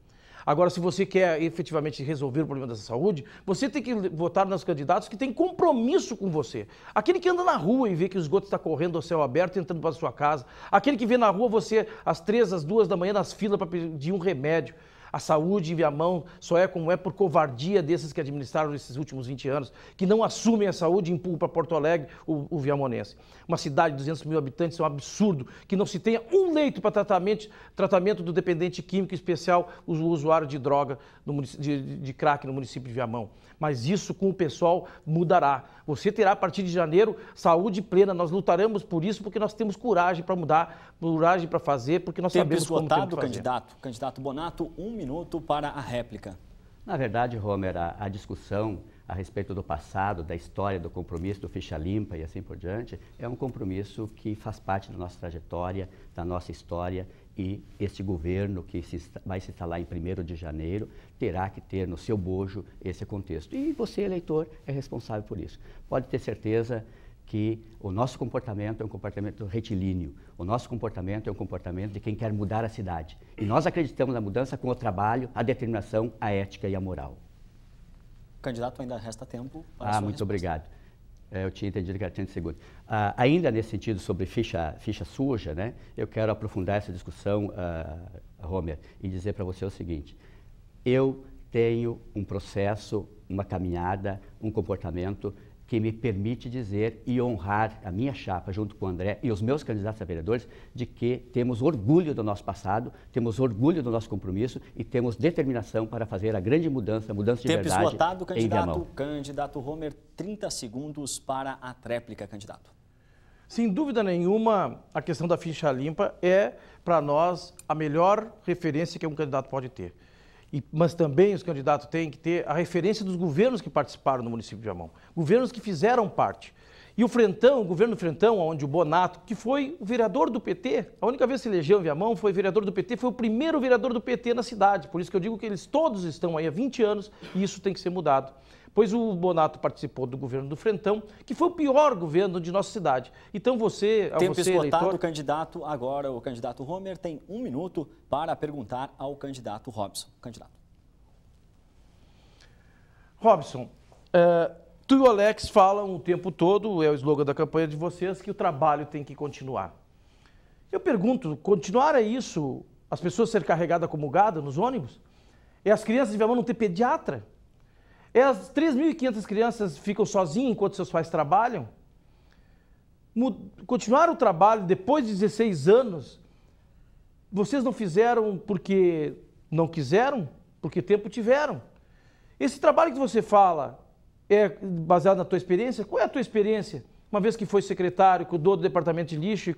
Agora, se você quer efetivamente resolver o problema dessa saúde, você tem que votar nos candidatos que têm compromisso com você. Aquele que anda na rua e vê que o esgoto está correndo ao céu aberto, entrando para sua casa. Aquele que vê na rua você às três, às duas da manhã nas filas para pedir um remédio. A saúde em Viamão só é como é por covardia desses que administraram esses últimos 20 anos, que não assumem a saúde e empurram para Porto Alegre o, o viamonense. Uma cidade de 200 mil habitantes é um absurdo que não se tenha um leito para tratamento, tratamento do dependente químico especial, o usuário de droga no de, de crack no município de Viamão. Mas isso com o pessoal mudará. Você terá, a partir de janeiro, saúde plena. Nós lutaremos por isso porque nós temos coragem para mudar, coragem para fazer, porque nós tempo sabemos esgotado, como tempo fazer. candidato. Candidato Bonato, um minuto para a réplica. Na verdade, Homer, a, a discussão a respeito do passado, da história, do compromisso, do ficha limpa e assim por diante, é um compromisso que faz parte da nossa trajetória, da nossa história e este governo que se, vai se instalar em 1 de janeiro terá que ter no seu bojo esse contexto. E você, eleitor, é responsável por isso. Pode ter certeza que o nosso comportamento é um comportamento retilíneo, o nosso comportamento é um comportamento de quem quer mudar a cidade. E nós acreditamos na mudança com o trabalho, a determinação, a ética e a moral. Candidato, ainda resta tempo para Ah, muito resposta. obrigado. É, eu tinha entendido que era 30 segundo. Ah, ainda nesse sentido sobre ficha, ficha suja, né, eu quero aprofundar essa discussão, ah, Homer, e dizer para você o seguinte: eu tenho um processo, uma caminhada, um comportamento que me permite dizer e honrar a minha chapa junto com o André e os meus candidatos a vereadores de que temos orgulho do nosso passado, temos orgulho do nosso compromisso e temos determinação para fazer a grande mudança, mudança Tempo de verdade. Tempo esgotado, candidato, candidato Homer, 30 segundos para a tréplica, candidato. Sem dúvida nenhuma, a questão da ficha limpa é para nós a melhor referência que um candidato pode ter. E, mas também os candidatos têm que ter a referência dos governos que participaram no município de Amão, governos que fizeram parte. E o Frentão, o governo Frentão, onde o Bonato, que foi o vereador do PT, a única vez que se elegeu em Viamão foi vereador do PT, foi o primeiro vereador do PT na cidade. Por isso que eu digo que eles todos estão aí há 20 anos e isso tem que ser mudado pois o Bonato participou do governo do Frentão, que foi o pior governo de nossa cidade. Então você, ao Tempo você esgotado, eleitor... o candidato agora, o candidato Homer tem um minuto para perguntar ao candidato Robson. Candidato. Robson, uh, tu e o Alex falam o tempo todo, é o slogan da campanha de vocês, que o trabalho tem que continuar. Eu pergunto, continuar é isso? As pessoas serem carregadas como gado nos ônibus? É as crianças de Viamão não ter pediatra? As 3.500 crianças ficam sozinhas enquanto seus pais trabalham? Continuar o trabalho depois de 16 anos? Vocês não fizeram porque não quiseram? Porque tempo tiveram? Esse trabalho que você fala é baseado na tua experiência? Qual é a tua experiência? Uma vez que foi secretário, cuidou do departamento de lixo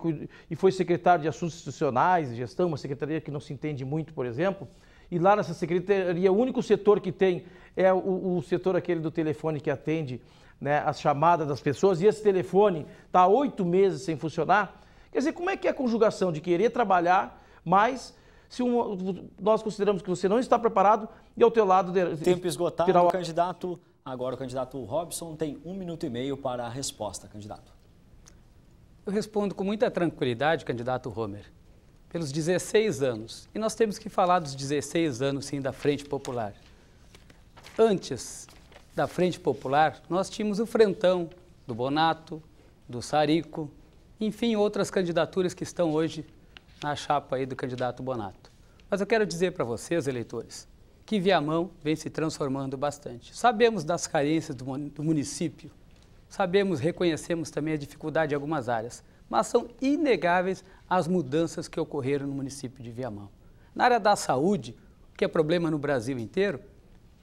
e foi secretário de assuntos institucionais, gestão, uma secretaria que não se entende muito, por exemplo. E lá nessa secretaria, o único setor que tem é o, o setor aquele do telefone que atende né, as chamadas das pessoas. E esse telefone está há oito meses sem funcionar. Quer dizer, como é que é a conjugação de querer trabalhar, mas se nós consideramos que você não está preparado e ao teu lado... Tempo esgotado, tirar O... candidato. Agora o candidato Robson tem um minuto e meio para a resposta, candidato. Eu respondo com muita tranquilidade, candidato Homer pelos 16 anos. E nós temos que falar dos 16 anos, sim, da Frente Popular. Antes da Frente Popular, nós tínhamos o Frentão, do Bonato, do Sarico, enfim, outras candidaturas que estão hoje na chapa aí do candidato Bonato. Mas eu quero dizer para vocês, eleitores, que Viamão vem se transformando bastante. Sabemos das carências do município, sabemos, reconhecemos também a dificuldade de algumas áreas, mas são inegáveis as mudanças que ocorreram no município de Viamão. Na área da saúde, que é problema no Brasil inteiro,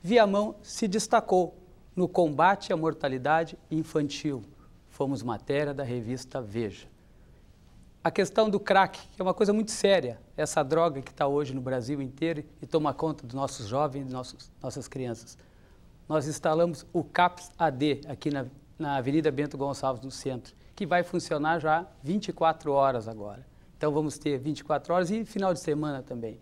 Viamão se destacou no combate à mortalidade infantil. Fomos matéria da revista Veja. A questão do crack, que é uma coisa muito séria, essa droga que está hoje no Brasil inteiro e toma conta dos nossos jovens, dos nossos, nossas crianças. Nós instalamos o CAPS AD aqui na, na Avenida Bento Gonçalves, no centro que vai funcionar já 24 horas agora. Então vamos ter 24 horas e final de semana também.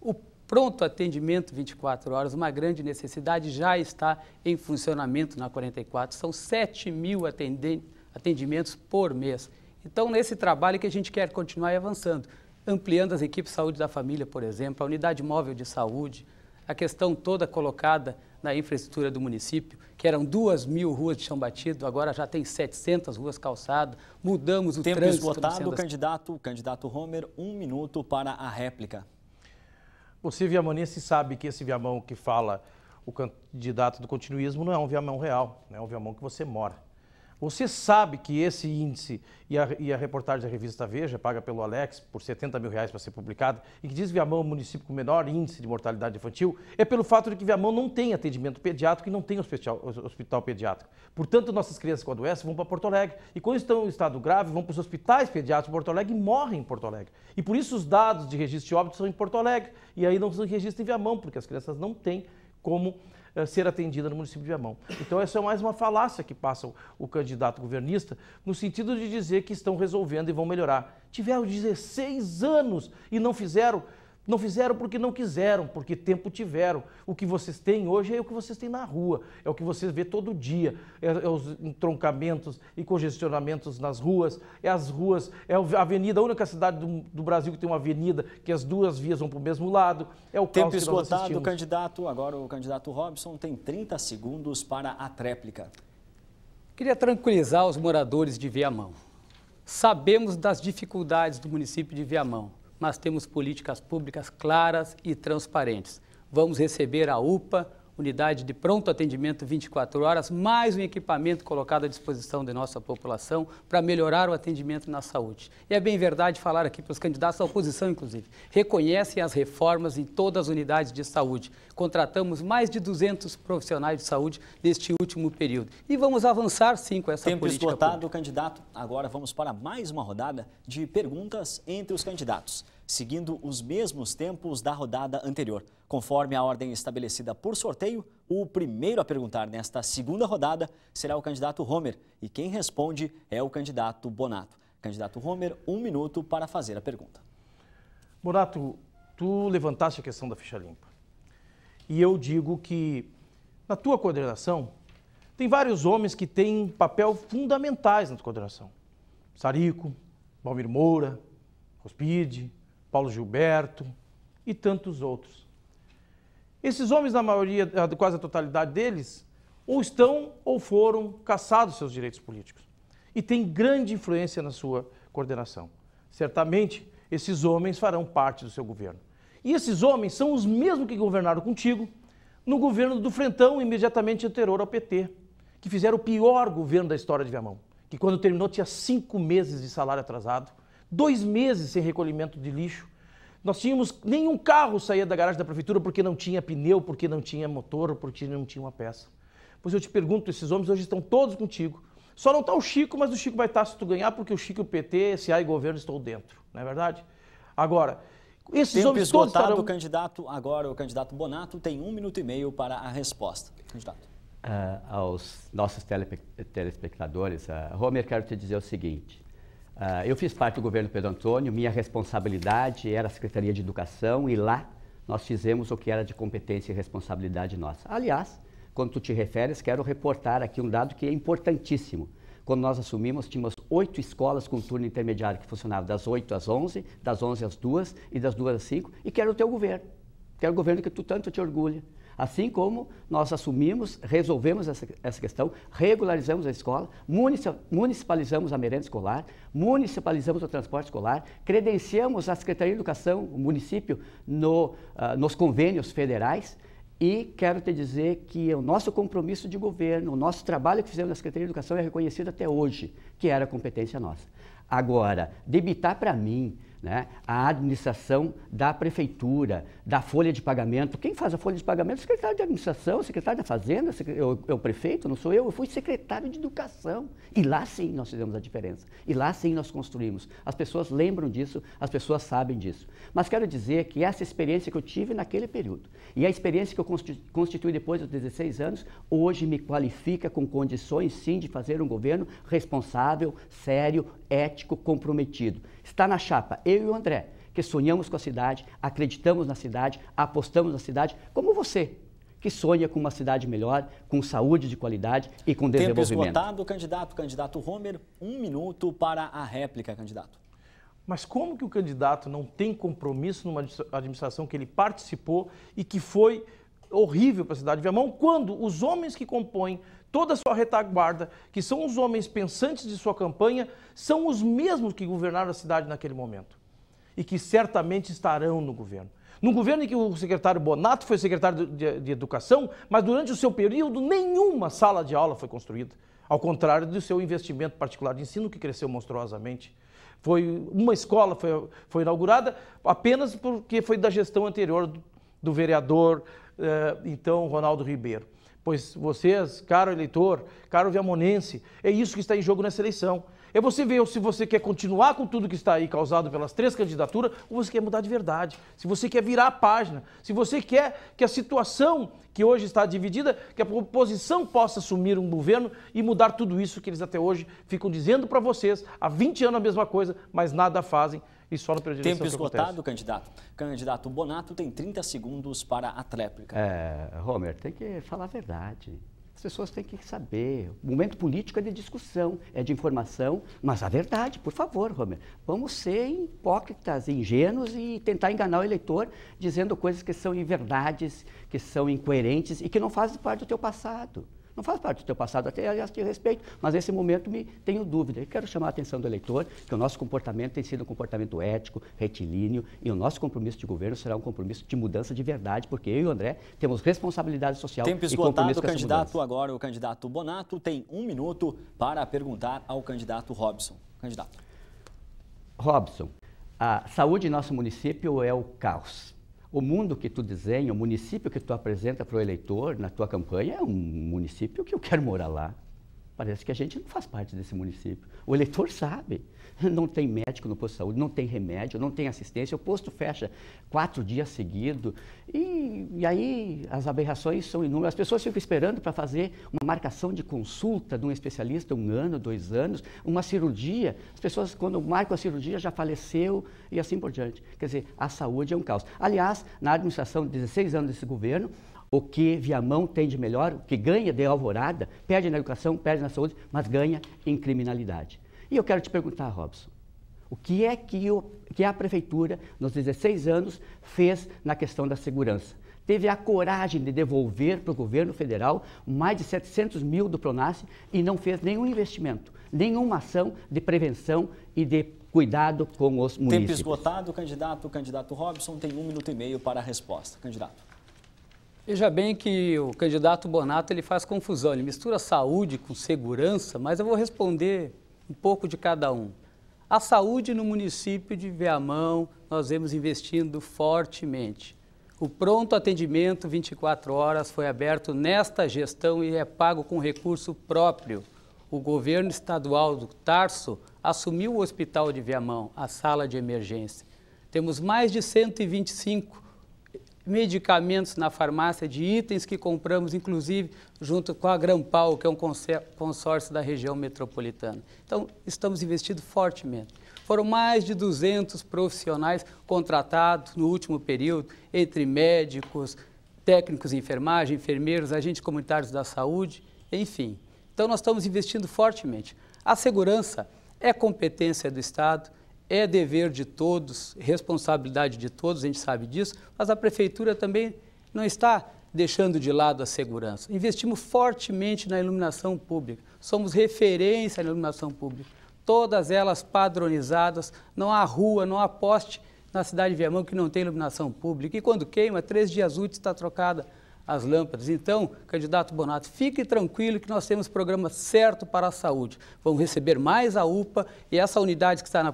O pronto atendimento 24 horas, uma grande necessidade, já está em funcionamento na 44. São 7 mil atendimentos por mês. Então, nesse trabalho que a gente quer continuar avançando, ampliando as equipes de saúde da família, por exemplo, a unidade móvel de saúde, a questão toda colocada na infraestrutura do município, que eram duas mil ruas de chão batido, agora já tem 700 ruas calçadas, mudamos o Tempo trânsito. Tempo esgotado, assim. candidato, candidato Homer, um minuto para a réplica. Você, viamonense, sabe que esse viamão que fala o candidato do continuismo não é um viamão real, né? é um viamão que você mora. Você sabe que esse índice e a, e a reportagem da revista Veja, paga pelo Alex por 70 mil reais para ser publicada, e que diz que Viamão é o município com o menor índice de mortalidade infantil, é pelo fato de que Viamão não tem atendimento pediátrico e não tem hospital, hospital pediátrico. Portanto, nossas crianças com doença vão para Porto Alegre. E quando estão em estado grave, vão para os hospitais pediátricos de Porto Alegre e morrem em Porto Alegre. E por isso os dados de registro de óbito são em Porto Alegre. E aí não são registra em Viamão, porque as crianças não têm como eh, ser atendida no município de Viamão. Então, essa é mais uma falácia que passa o candidato governista, no sentido de dizer que estão resolvendo e vão melhorar. Tiveram 16 anos e não fizeram não fizeram porque não quiseram, porque tempo tiveram. O que vocês têm hoje é o que vocês têm na rua, é o que vocês vê todo dia, é, é os entroncamentos e congestionamentos nas ruas, é as ruas, é a avenida, a única cidade do, do Brasil que tem uma avenida que as duas vias vão para o mesmo lado, é o Tempo esgotado, candidato, agora o candidato Robson tem 30 segundos para a tréplica. Queria tranquilizar os moradores de Viamão. Sabemos das dificuldades do município de Viamão mas temos políticas públicas claras e transparentes. Vamos receber a UPA unidade de pronto atendimento 24 horas, mais um equipamento colocado à disposição de nossa população para melhorar o atendimento na saúde. E é bem verdade falar aqui para os candidatos à oposição, inclusive. Reconhecem as reformas em todas as unidades de saúde. Contratamos mais de 200 profissionais de saúde neste último período. E vamos avançar, sim, com essa Tempo política. Tempo esgotado, pública. candidato. Agora vamos para mais uma rodada de perguntas entre os candidatos, seguindo os mesmos tempos da rodada anterior. Conforme a ordem estabelecida por sorteio, o primeiro a perguntar nesta segunda rodada será o candidato Homer e quem responde é o candidato Bonato. Candidato Homer, um minuto para fazer a pergunta. Bonato, tu levantaste a questão da ficha limpa. E eu digo que na tua coordenação tem vários homens que têm papel fundamentais na tua coordenação. Sarico, Valmir Moura, Rospide, Paulo Gilberto e tantos outros. Esses homens, na maioria, eh, quase a totalidade deles, ou estão ou foram caçados seus direitos políticos e tem grande influência na sua coordenação. Certamente, esses homens farão parte do seu governo. E esses homens são os mesmos que governaram contigo no governo do Frentão, imediatamente anterior ao PT, que fizeram o pior governo da história de Viamão, que quando terminou tinha cinco meses de salário atrasado, dois meses sem recolhimento de lixo, nós tínhamos nenhum carro saía da garagem da prefeitura porque não tinha pneu, porque não tinha motor, porque não tinha uma peça. Pois eu te pergunto, esses homens hoje estão todos contigo. Só não está o Chico, mas o Chico vai estar tá se tu ganhar, porque o Chico, o PT, SA e governo estão dentro, não é verdade? Agora, esses Tempo homens esgotado, todos estarão... o candidato, agora o candidato Bonato tem um minuto e meio para a resposta. Candidato. Uh, aos nossos telespectadores, uh, ah, Homer, quero te dizer o seguinte. Uh, eu fiz parte do governo Pedro Antônio, minha responsabilidade era a Secretaria de Educação e lá nós fizemos o que era de competência e responsabilidade nossa. Aliás, quando tu te referes, quero reportar aqui um dado que é importantíssimo. Quando nós assumimos, tínhamos oito escolas com turno intermediário que funcionavam das 8 às 11, das 11 às 2 e das 2 às 5, e que era o teu governo, quero o governo que tu tanto te orgulha. Assim como nós assumimos, resolvemos essa, essa questão, regularizamos a escola, municipalizamos a merenda escolar, municipalizamos o transporte escolar, credenciamos a Secretaria de Educação, o município, no, uh, nos convênios federais. E quero te dizer que o nosso compromisso de governo, o nosso trabalho que fizemos na Secretaria de Educação é reconhecido até hoje, que era competência nossa. Agora, debitar para mim né? a administração da prefeitura, da folha de pagamento. Quem faz a folha de pagamento? É o secretário de administração, o secretário da fazenda, é o prefeito, não sou eu, eu fui secretário de educação. E lá sim nós fizemos a diferença. E lá sim nós construímos. As pessoas lembram disso, as pessoas sabem disso. Mas quero dizer que essa experiência que eu tive naquele período e a experiência que eu constituí depois dos 16 anos, hoje me qualifica com condições sim de fazer um governo responsável, sério, ético, comprometido está na chapa, eu e o André, que sonhamos com a cidade, acreditamos na cidade, apostamos na cidade, como você, que sonha com uma cidade melhor, com saúde de qualidade e com desenvolvimento. Tempo esgotado, candidato. Candidato Homer, um minuto para a réplica, candidato. Mas como que o candidato não tem compromisso numa administração que ele participou e que foi horrível para a cidade de Viamão, quando os homens que compõem toda a sua retaguarda, que são os homens pensantes de sua campanha, são os mesmos que governaram a cidade naquele momento e que certamente estarão no governo. No governo em que o secretário Bonato foi secretário de, de Educação, mas durante o seu período nenhuma sala de aula foi construída, ao contrário do seu investimento particular de ensino que cresceu monstruosamente. Foi uma escola foi, foi inaugurada apenas porque foi da gestão anterior do, do vereador eh, então Ronaldo Ribeiro. Pois vocês, caro eleitor, caro viamonense, é isso que está em jogo nessa eleição. É você ver se você quer continuar com tudo que está aí causado pelas três candidaturas ou você quer mudar de verdade. Se você quer virar a página, se você quer que a situação que hoje está dividida, que a oposição possa assumir um governo e mudar tudo isso que eles até hoje ficam dizendo para vocês há 20 anos a mesma coisa, mas nada fazem e só no período de Tempo esgotado, candidato. Candidato Bonato tem 30 segundos para a tréplica. É, Homer, tem que falar a verdade. As pessoas têm que saber. O momento político é de discussão, é de informação, mas a verdade, por favor, Romer. Vamos ser hipócritas, ingênuos e tentar enganar o eleitor dizendo coisas que são inverdades, que são incoerentes e que não fazem parte do teu passado. Não faz parte do teu passado, até aliás te respeito, mas nesse momento me tenho dúvida. E quero chamar a atenção do eleitor que o nosso comportamento tem sido um comportamento ético, retilíneo, e o nosso compromisso de governo será um compromisso de mudança de verdade, porque eu e o André temos responsabilidade social Tempo esgotado, e compromisso com o candidato agora, o candidato Bonato tem um minuto para perguntar ao candidato Robson. Candidato. Robson, a saúde em nosso município é o caos. O mundo que tu desenha, o município que tu apresenta para o eleitor na tua campanha é um município que eu quero morar lá. Parece que a gente não faz parte desse município. O eleitor sabe. não tem médico no posto de saúde, não tem remédio, não tem assistência, o posto fecha quatro dias seguidos. E, e, aí as aberrações são inúmeras. As pessoas ficam esperando para fazer uma marcação de consulta de um especialista, um ano, dois anos, uma cirurgia. As pessoas, quando marcam a cirurgia, já faleceu e assim por diante. Quer dizer, a saúde é um caos. Aliás, na administração de 16 anos desse governo, o que Viamão tem de melhor, o que ganha de alvorada, perde na educação, perde na saúde, mas ganha em criminalidade. E eu quero te perguntar, Robson, o que é que, o, que a prefeitura, nos 16 anos, fez na questão da segurança? Teve a coragem de devolver para o governo federal mais de 700 mil do Pronace e não fez nenhum investimento, nenhuma ação de prevenção e de cuidado com os municípios. Tempo esgotado, candidato. Candidato Robson tem um minuto e meio para a resposta. Candidato. Veja bem que o candidato Bonato ele faz confusão, ele mistura saúde com segurança, mas eu vou responder um pouco de cada um. A saúde no município de Viamão, nós vemos investindo fortemente. O pronto atendimento 24 horas foi aberto nesta gestão e é pago com recurso próprio. O governo estadual do Tarso assumiu o hospital de Viamão, a sala de emergência. Temos mais de 125 medicamentos na farmácia, de itens que compramos, inclusive junto com a Grampal, que é um consórcio da região metropolitana. Então, estamos investindo fortemente. Foram mais de 200 profissionais contratados no último período, entre médicos, técnicos de enfermagem, enfermeiros, agentes comunitários da saúde, enfim. Então, nós estamos investindo fortemente. A segurança é competência do Estado, é dever de todos, responsabilidade de todos, a gente sabe disso, mas a prefeitura também não está deixando de lado a segurança. Investimos fortemente na iluminação pública, somos referência na iluminação pública, todas elas padronizadas, não há rua, não há poste na cidade de Viamão que não tem iluminação pública. E quando queima, três dias úteis está trocada as lâmpadas. Então, candidato Bonato, fique tranquilo que nós temos programa certo para a saúde. Vamos receber mais a UPA e essa unidade que está na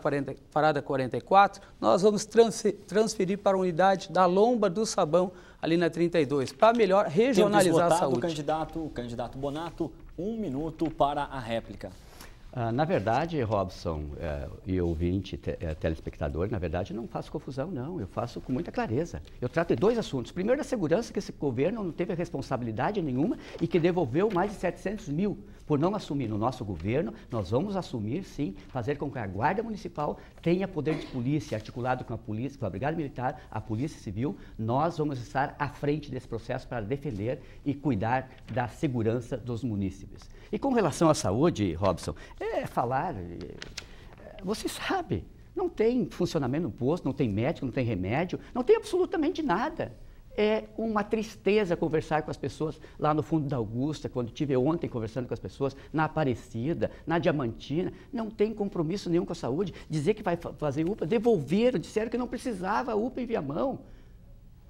parada 44, nós vamos transferir para a unidade da Lomba do Sabão, ali na 32, para melhor regionalizar esgotado, a saúde. Candidato, candidato Bonato, um minuto para a réplica. Ah, na verdade, Robson é, e ouvinte, te, eh, telespectador, na verdade, não faço confusão, não. Eu faço com muita clareza. Eu trato de dois assuntos. Primeiro, da segurança, que esse governo não teve responsabilidade nenhuma e que devolveu mais de 700 mil por não assumir. No nosso governo, nós vamos assumir, sim, fazer com que a Guarda Municipal tenha poder de polícia, articulado com a polícia, com a Brigada Militar, a Polícia Civil. Nós vamos estar à frente desse processo para defender e cuidar da segurança dos munícipes. E com relação à saúde, Robson, é falar. É, você sabe, não tem funcionamento no posto, não tem médico, não tem remédio, não tem absolutamente nada. É uma tristeza conversar com as pessoas lá no fundo da Augusta, quando tive ontem conversando com as pessoas, na Aparecida, na Diamantina, não tem compromisso nenhum com a saúde, dizer que vai fazer UPA, devolveram, disseram que não precisava UPA em Viamão.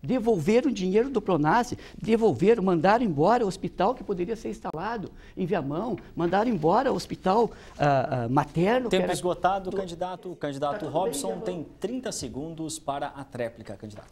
Devolveram o dinheiro do Pronasce, devolveram, mandaram embora o hospital que poderia ser instalado em Viamão, mandaram embora o hospital ah, ah, materno. Tempo era... esgotado, do... candidato. O tá candidato tá Robson bem, tem 30 segundos para a tréplica, candidato.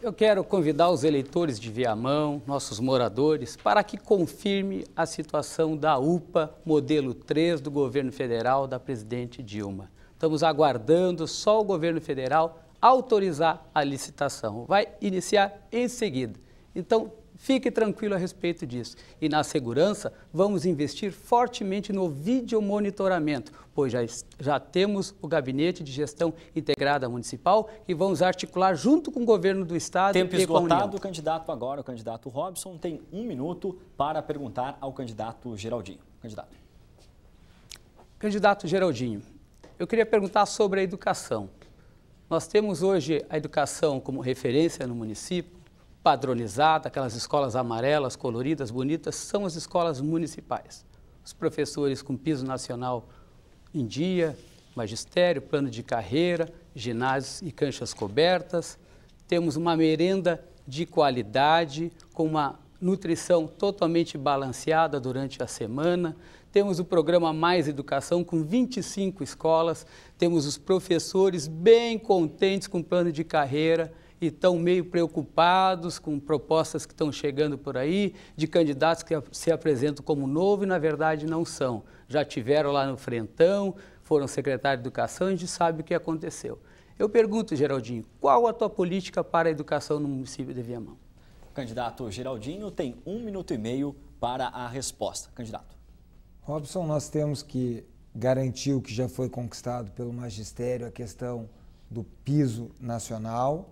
Eu quero convidar os eleitores de Viamão, nossos moradores, para que confirme a situação da UPA modelo 3 do governo federal da presidente Dilma. Estamos aguardando só o governo federal autorizar a licitação. Vai iniciar em seguida. Então, fique tranquilo a respeito disso. E na segurança, vamos investir fortemente no videomonitoramento, pois já, já temos o Gabinete de Gestão Integrada Municipal e vamos articular junto com o governo do Estado Tempo e esgotado, com a União. o candidato agora, o candidato Robson, tem um minuto para perguntar ao candidato Geraldinho. Candidato. Candidato Geraldinho, eu queria perguntar sobre a educação. Nós temos hoje a educação como referência no município, padronizada, aquelas escolas amarelas, coloridas, bonitas, são as escolas municipais. Os professores com piso nacional em dia, magistério, plano de carreira, ginásios e canchas cobertas. Temos uma merenda de qualidade, com uma nutrição totalmente balanceada durante a semana. Temos o programa Mais Educação com 25 escolas, temos os professores bem contentes com o plano de carreira e estão meio preocupados com propostas que estão chegando por aí, de candidatos que se apresentam como novo e na verdade não são. Já tiveram lá no frentão, foram secretário de educação, a gente sabe o que aconteceu. Eu pergunto, Geraldinho, qual a tua política para a educação no município de Viamão? candidato Geraldinho tem um minuto e meio para a resposta. Candidato. Robson, nós temos que garantir o que já foi conquistado pelo magistério, a questão do piso nacional,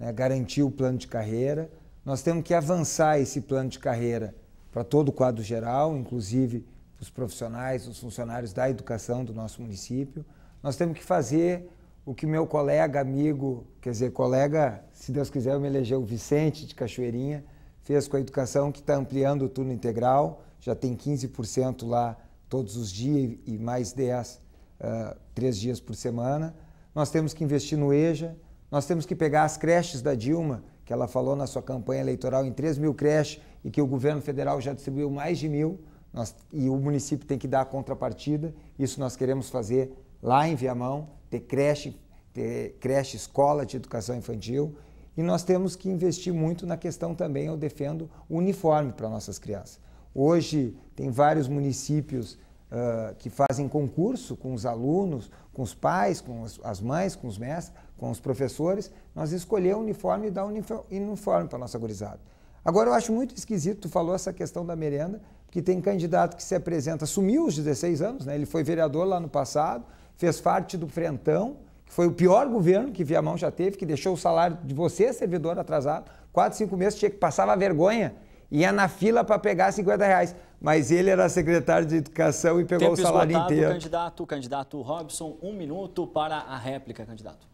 né, garantir o plano de carreira. Nós temos que avançar esse plano de carreira para todo o quadro geral, inclusive os profissionais, os funcionários da educação do nosso município. Nós temos que fazer o que meu colega, amigo, quer dizer, colega, se Deus quiser, eu me elegeu, o Vicente de Cachoeirinha, fez com a educação, que está ampliando o turno integral já tem 15% lá todos os dias e mais 10, uh, ah, três dias por semana. Nós temos que investir no EJA, nós temos que pegar as creches da Dilma, que ela falou na sua campanha eleitoral em 3 mil creches e que o governo federal já distribuiu mais de mil, nós, e o município tem que dar a contrapartida. Isso nós queremos fazer lá em Viamão, ter creche, ter creche, escola de educação infantil. E nós temos que investir muito na questão também, eu defendo, o uniforme para nossas crianças. Hoje tem vários municípios uh, que fazem concurso com os alunos, com os pais, com as, as mães, com os mestres, com os professores. Nós escolhemos o uniforme e dar uniforme para a nossa gurizada. Agora, eu acho muito esquisito, tu falou essa questão da merenda, que tem candidato que se apresenta, sumiu os 16 anos, né? ele foi vereador lá no passado, fez parte do Frentão, que foi o pior governo que Viamão já teve, que deixou o salário de você, servidor, atrasado, quatro, cinco meses, tinha que passava vergonha ia na fila para pegar 50 reais. Mas ele era secretário de educação e pegou Tempo o salário esgotado, inteiro. Candidato, candidato Robson, um minuto para a réplica, candidato.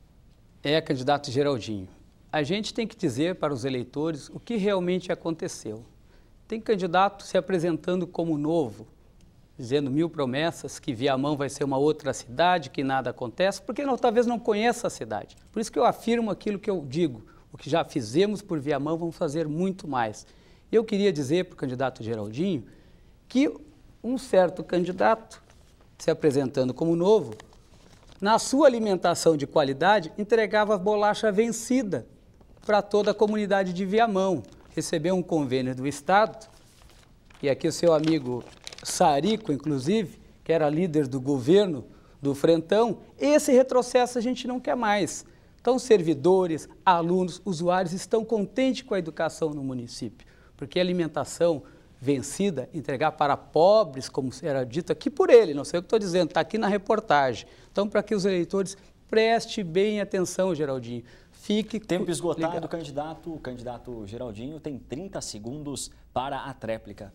É, candidato Geraldinho. A gente tem que dizer para os eleitores o que realmente aconteceu. Tem candidato se apresentando como novo, dizendo mil promessas, que Viamão vai ser uma outra cidade, que nada acontece, porque não, talvez não conheça a cidade. Por isso que eu afirmo aquilo que eu digo. O que já fizemos por Viamão, vamos fazer muito mais. E eu queria dizer para o candidato Geraldinho que um certo candidato, se apresentando como novo, na sua alimentação de qualidade, entregava bolacha vencida para toda a comunidade de Viamão. Recebeu um convênio do Estado, e aqui o seu amigo Sarico, inclusive, que era líder do governo do Frentão, esse retrocesso a gente não quer mais. Então, servidores, alunos, usuários estão contentes com a educação no município. Porque alimentação vencida, entregar para pobres, como era dito aqui por ele, não sei o que estou dizendo, está aqui na reportagem. Então, para que os eleitores preste bem atenção, Geraldinho. Fique Tempo esgotado, ligado. candidato. O candidato Geraldinho tem 30 segundos para a tréplica.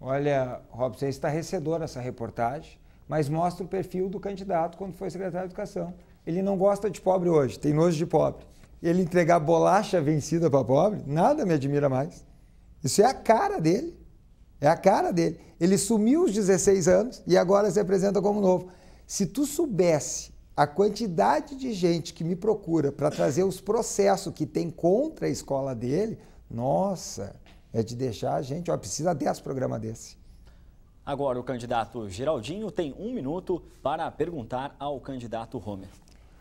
Olha, Robson, é estarrecedor essa reportagem, mas mostra o perfil do candidato quando foi secretário de Educação. Ele não gosta de pobre hoje, tem nojo de pobre. Ele entregar bolacha vencida para pobre, nada me admira mais. Isso é a cara dele. É a cara dele. Ele sumiu os 16 anos e agora se apresenta como novo. Se tu soubesse a quantidade de gente que me procura para trazer os processos que tem contra a escola dele, nossa, é de deixar a gente, ó, precisa desse programa desse. Agora o candidato Geraldinho tem um minuto para perguntar ao candidato Homer.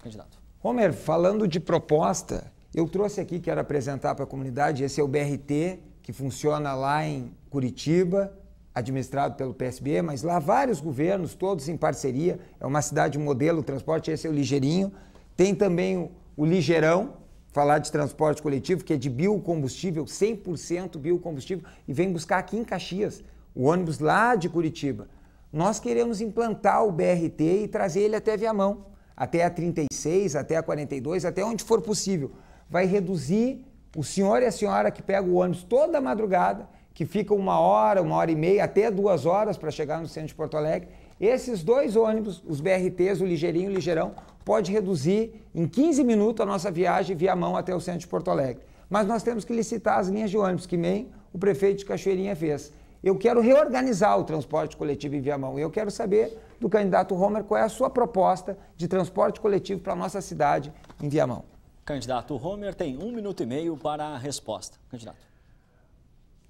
Candidato. Homer, falando de proposta, eu trouxe aqui, quero apresentar para a comunidade, esse é o BRT que funciona lá em Curitiba, administrado pelo PSB, mas lá vários governos, todos em parceria. É uma cidade modelo, o transporte, esse é o Ligeirinho. Tem também o, o Ligeirão, falar de transporte coletivo, que é de biocombustível, 100% biocombustível, e vem buscar aqui em Caxias, o ônibus lá de Curitiba. Nós queremos implantar o BRT e trazer ele até Viamão, até a 36, até a 42, até onde for possível. Vai reduzir o senhor e a senhora que pegam o ônibus toda madrugada, que ficam uma hora, uma hora e meia, até duas horas para chegar no centro de Porto Alegre, esses dois ônibus, os BRTs, o Ligeirinho e o Ligeirão, pode reduzir em 15 minutos a nossa viagem via mão até o centro de Porto Alegre. Mas nós temos que licitar as linhas de ônibus, que nem o prefeito de Cachoeirinha fez. Eu quero reorganizar o transporte coletivo em Viamão. Eu quero saber do candidato Homer qual é a sua proposta de transporte coletivo para a nossa cidade em Viamão. Candidato Homer tem um minuto e meio para a resposta. Candidato.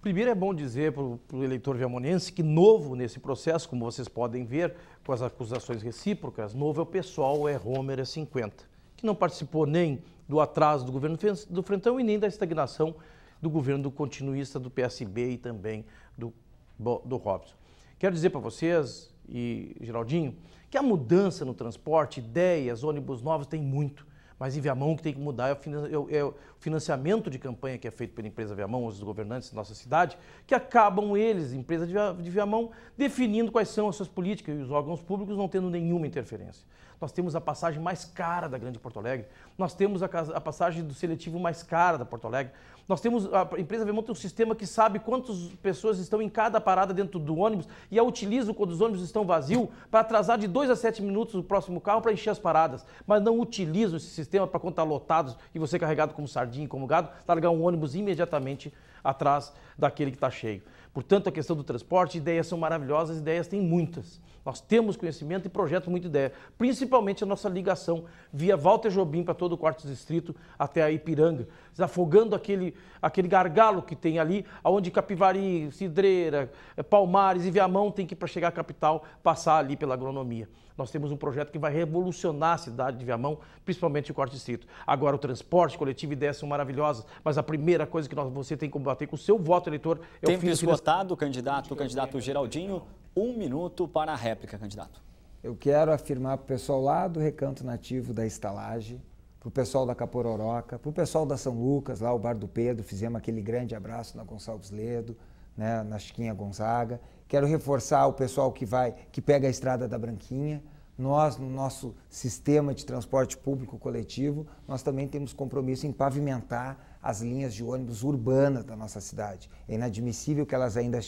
Primeiro é bom dizer para o eleitor viamonense que novo nesse processo, como vocês podem ver, com as acusações recíprocas, novo é o pessoal, é Homer, é 50, que não participou nem do atraso do governo do Frentão e nem da estagnação do governo do continuista do PSB e também do, do Robson. Quero dizer para vocês e Geraldinho que a mudança no transporte, ideias, ônibus novos, tem muito. Mas em Viamão o que tem que mudar é, é, é o financiamento de campanha que é feito pela empresa Viamão, os governantes da nossa cidade, que acabam eles, empresa de Viamão, definindo quais são as suas políticas e os órgãos públicos não tendo nenhuma interferência. Nós temos a passagem mais cara da Grande Porto Alegre, nós temos a passagem do seletivo mais cara da Porto Alegre, nós temos, a empresa Vermont tem um sistema que sabe quantas pessoas estão em cada parada dentro do ônibus e a utiliza quando os ônibus estão vazios para atrasar de 2 a 7 minutos o próximo carro para encher as paradas. Mas não utilizam esse sistema para quando está lotado e você carregado como sardinha, como gado, largar um ônibus imediatamente atrás daquele que está cheio. Portanto, a questão do transporte, ideias são maravilhosas, ideias tem muitas. Nós temos conhecimento e projetos muita ideia, principalmente a nossa ligação via Walter Jobim para todo o quarto distrito até a Ipiranga, desafogando aquele, aquele gargalo que tem ali, onde Capivari, Cidreira, eh, Palmares e Viamão tem que, para chegar à capital, passar ali pela agronomia. Nós temos um projeto que vai revolucionar a cidade de Viamão, principalmente o quarto distrito. Agora, o transporte coletivo e ideias são maravilhosas, mas a primeira coisa que nós, você tem que combater com o seu voto eleitor é Tempo o fim esgotado, do... candidato, candidato Geraldinho. Um minuto para a réplica, candidato. Eu quero afirmar para o pessoal lá do Recanto Nativo da Estalagem, para o pessoal da Capororoca, para o pessoal da São Lucas, lá o Bar do Pedro, fizemos aquele grande abraço na Gonçalves Ledo, né, na Chiquinha Gonzaga. Quero reforçar o pessoal que vai, que pega a estrada da Branquinha. Nós, no nosso sistema de transporte público coletivo, nós também temos compromisso em pavimentar as linhas de ônibus urbanas da nossa cidade. É inadmissível que elas ainda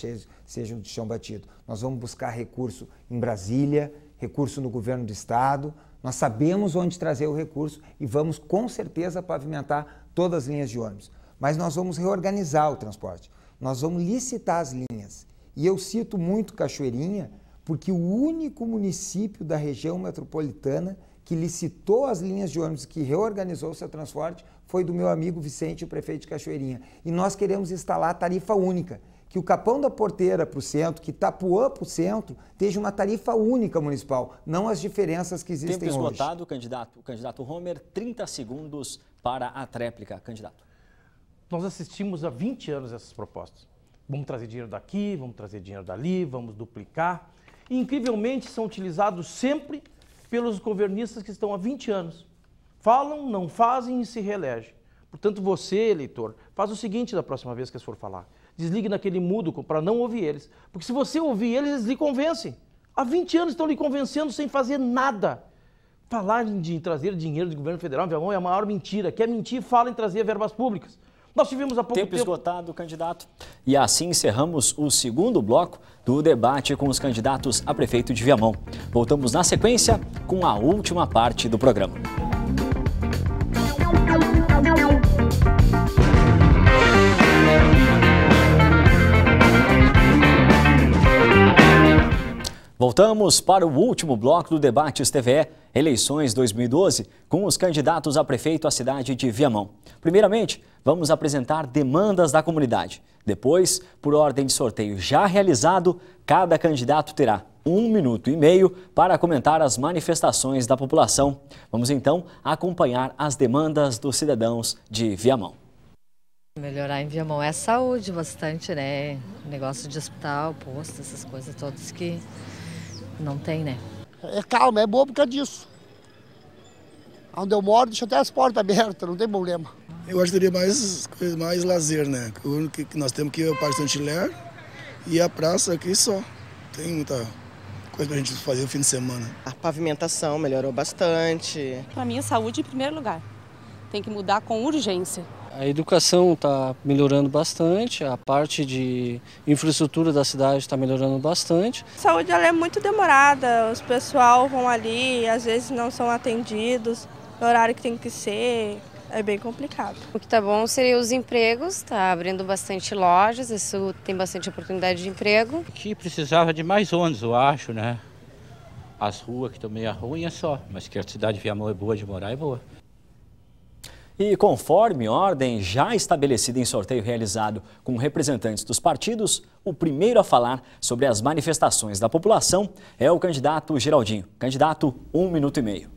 sejam de chão batido. Nós vamos buscar recurso em Brasília, recurso no governo do estado. Nós sabemos onde trazer o recurso e vamos com certeza pavimentar todas as linhas de ônibus. Mas nós vamos reorganizar o transporte. Nós vamos licitar as linhas. E eu cito muito Cachoeirinha, porque o único município da região metropolitana que licitou as linhas de ônibus, que reorganizou o seu transporte, foi do meu amigo Vicente, o prefeito de Cachoeirinha. E nós queremos instalar a tarifa única, que o Capão da Porteira para o centro, que Itapuã para o centro, esteja uma tarifa única municipal, não as diferenças que existem Tempo hoje. esgotado, candidato. O candidato Homer, 30 segundos para a tréplica, candidato. Nós assistimos há 20 anos essas propostas. Vamos trazer dinheiro daqui, vamos trazer dinheiro dali, vamos duplicar. E, incrivelmente, são utilizados sempre pelos governistas que estão há 20 anos. Falam, não fazem e se reelegem. Portanto, você, eleitor, faz o seguinte da próxima vez que eles for falar. Desligue naquele mudo para não ouvir eles. Porque se você ouvir eles, eles lhe convencem. Há 20 anos estão lhe convencendo sem fazer nada. Falar de trazer dinheiro do governo federal, meu é a maior mentira. Quer mentir, fala em trazer verbas públicas. Nós tivemos há pouco tempo. Tempo esgotado, candidato. E assim encerramos o segundo bloco do debate com os candidatos a prefeito de Viamão. Voltamos na sequência com a última parte do programa. Voltamos para o último bloco do Debates TVE, eleições 2012, com os candidatos a prefeito à cidade de Viamão. Primeiramente, vamos apresentar demandas da comunidade. Depois, por ordem de sorteio já realizado, cada candidato terá um minuto e meio para comentar as manifestações da população. Vamos então acompanhar as demandas dos cidadãos de Viamão. Melhorar em Viamão é saúde bastante, né? Negócio de hospital, posto, essas coisas todas que não tem, né? É, é calma, é boa por causa disso. Onde eu moro, deixa até as portas abertas, não tem problema. Eu acho que teria mais, mais lazer, né? O único que nós temos aqui é o Parque Santilher e a praça aqui só. Tem muita coisa pra gente fazer no fim de semana. A pavimentação melhorou bastante. Pra mim, a saúde em primeiro lugar. Tem que mudar com urgência. A educação está melhorando bastante, a parte de infraestrutura da cidade está melhorando bastante. A saúde é muito demorada, os pessoal vão ali, às vezes não são atendidos, no horário que tem que ser, é bem complicado. O que está bom seria os empregos, está abrindo bastante lojas, isso tem bastante oportunidade de emprego. Que precisava de mais ônibus, eu acho, né? As ruas que estão meio ruins é só, mas que a cidade de Viamão é boa de morar, é boa. E conforme ordem já estabelecida em sorteio realizado com representantes dos partidos, o primeiro a falar sobre as manifestações da população é o candidato Geraldinho. Candidato, um minuto e meio.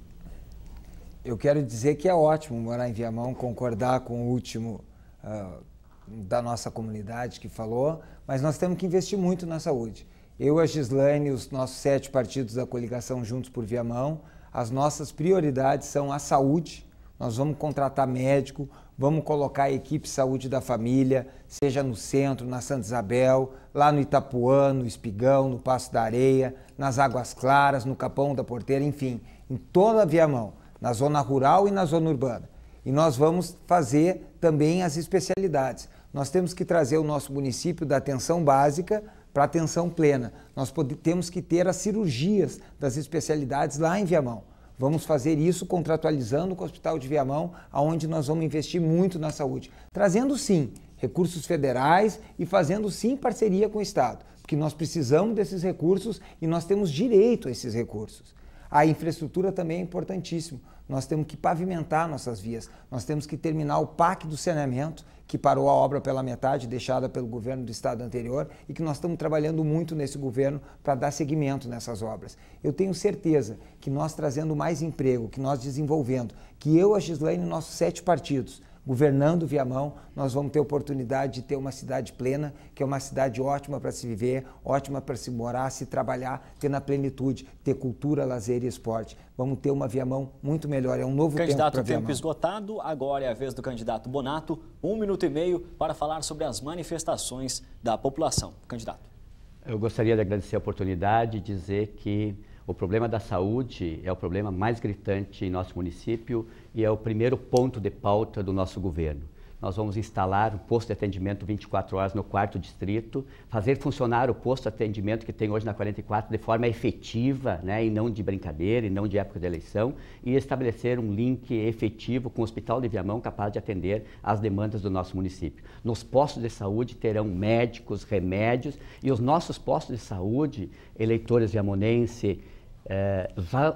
Eu quero dizer que é ótimo morar em Viamão, concordar com o último uh, da nossa comunidade que falou, mas nós temos que investir muito na saúde. Eu, a Gislaine, os nossos sete partidos da coligação Juntos por Viamão, as nossas prioridades são a saúde, nós vamos contratar médico, vamos colocar a equipe de saúde da família, seja no centro, na Santa Isabel, lá no Itapuã, no Espigão, no Passo da Areia, nas Águas Claras, no Capão da Porteira, enfim, em toda a Viamão, na zona rural e na zona urbana. E nós vamos fazer também as especialidades. Nós temos que trazer o nosso município da atenção básica para atenção plena. Nós temos que ter as cirurgias das especialidades lá em Viamão. Vamos fazer isso contratualizando com o Hospital de Viamão, aonde nós vamos investir muito na saúde, trazendo sim recursos federais e fazendo sim parceria com o Estado, porque nós precisamos desses recursos e nós temos direito a esses recursos. A infraestrutura também é importantíssimo. Nós temos que pavimentar nossas vias, nós temos que terminar o PAC do saneamento, que parou a obra pela metade, deixada pelo governo do estado anterior, e que nós estamos trabalhando muito nesse governo para dar seguimento nessas obras. Eu tenho certeza que nós trazendo mais emprego, que nós desenvolvendo, que eu, a Gislaine e nossos sete partidos, governando Viamão, nós vamos ter oportunidade de ter uma cidade plena, que é uma cidade ótima para se viver, ótima para se morar, se trabalhar, ter na plenitude, ter cultura, lazer e esporte. Vamos ter uma Viamão muito melhor, é um novo candidato tempo para tempo esgotado, agora é a vez do candidato Bonato, um minuto e meio para falar sobre as manifestações da população. Candidato. Eu gostaria de agradecer a oportunidade e dizer que o problema da saúde é o problema mais gritante em nosso município e é o primeiro ponto de pauta do nosso governo. Nós vamos instalar um posto de atendimento 24 horas no quarto distrito, fazer funcionar o posto de atendimento que tem hoje na 44 de forma efetiva, né, e não de brincadeira, e não de época de eleição, e estabelecer um link efetivo com o Hospital de Viamão capaz de atender às demandas do nosso município. Nos postos de saúde terão médicos, remédios, e os nossos postos de saúde, eleitores viamonenses, é,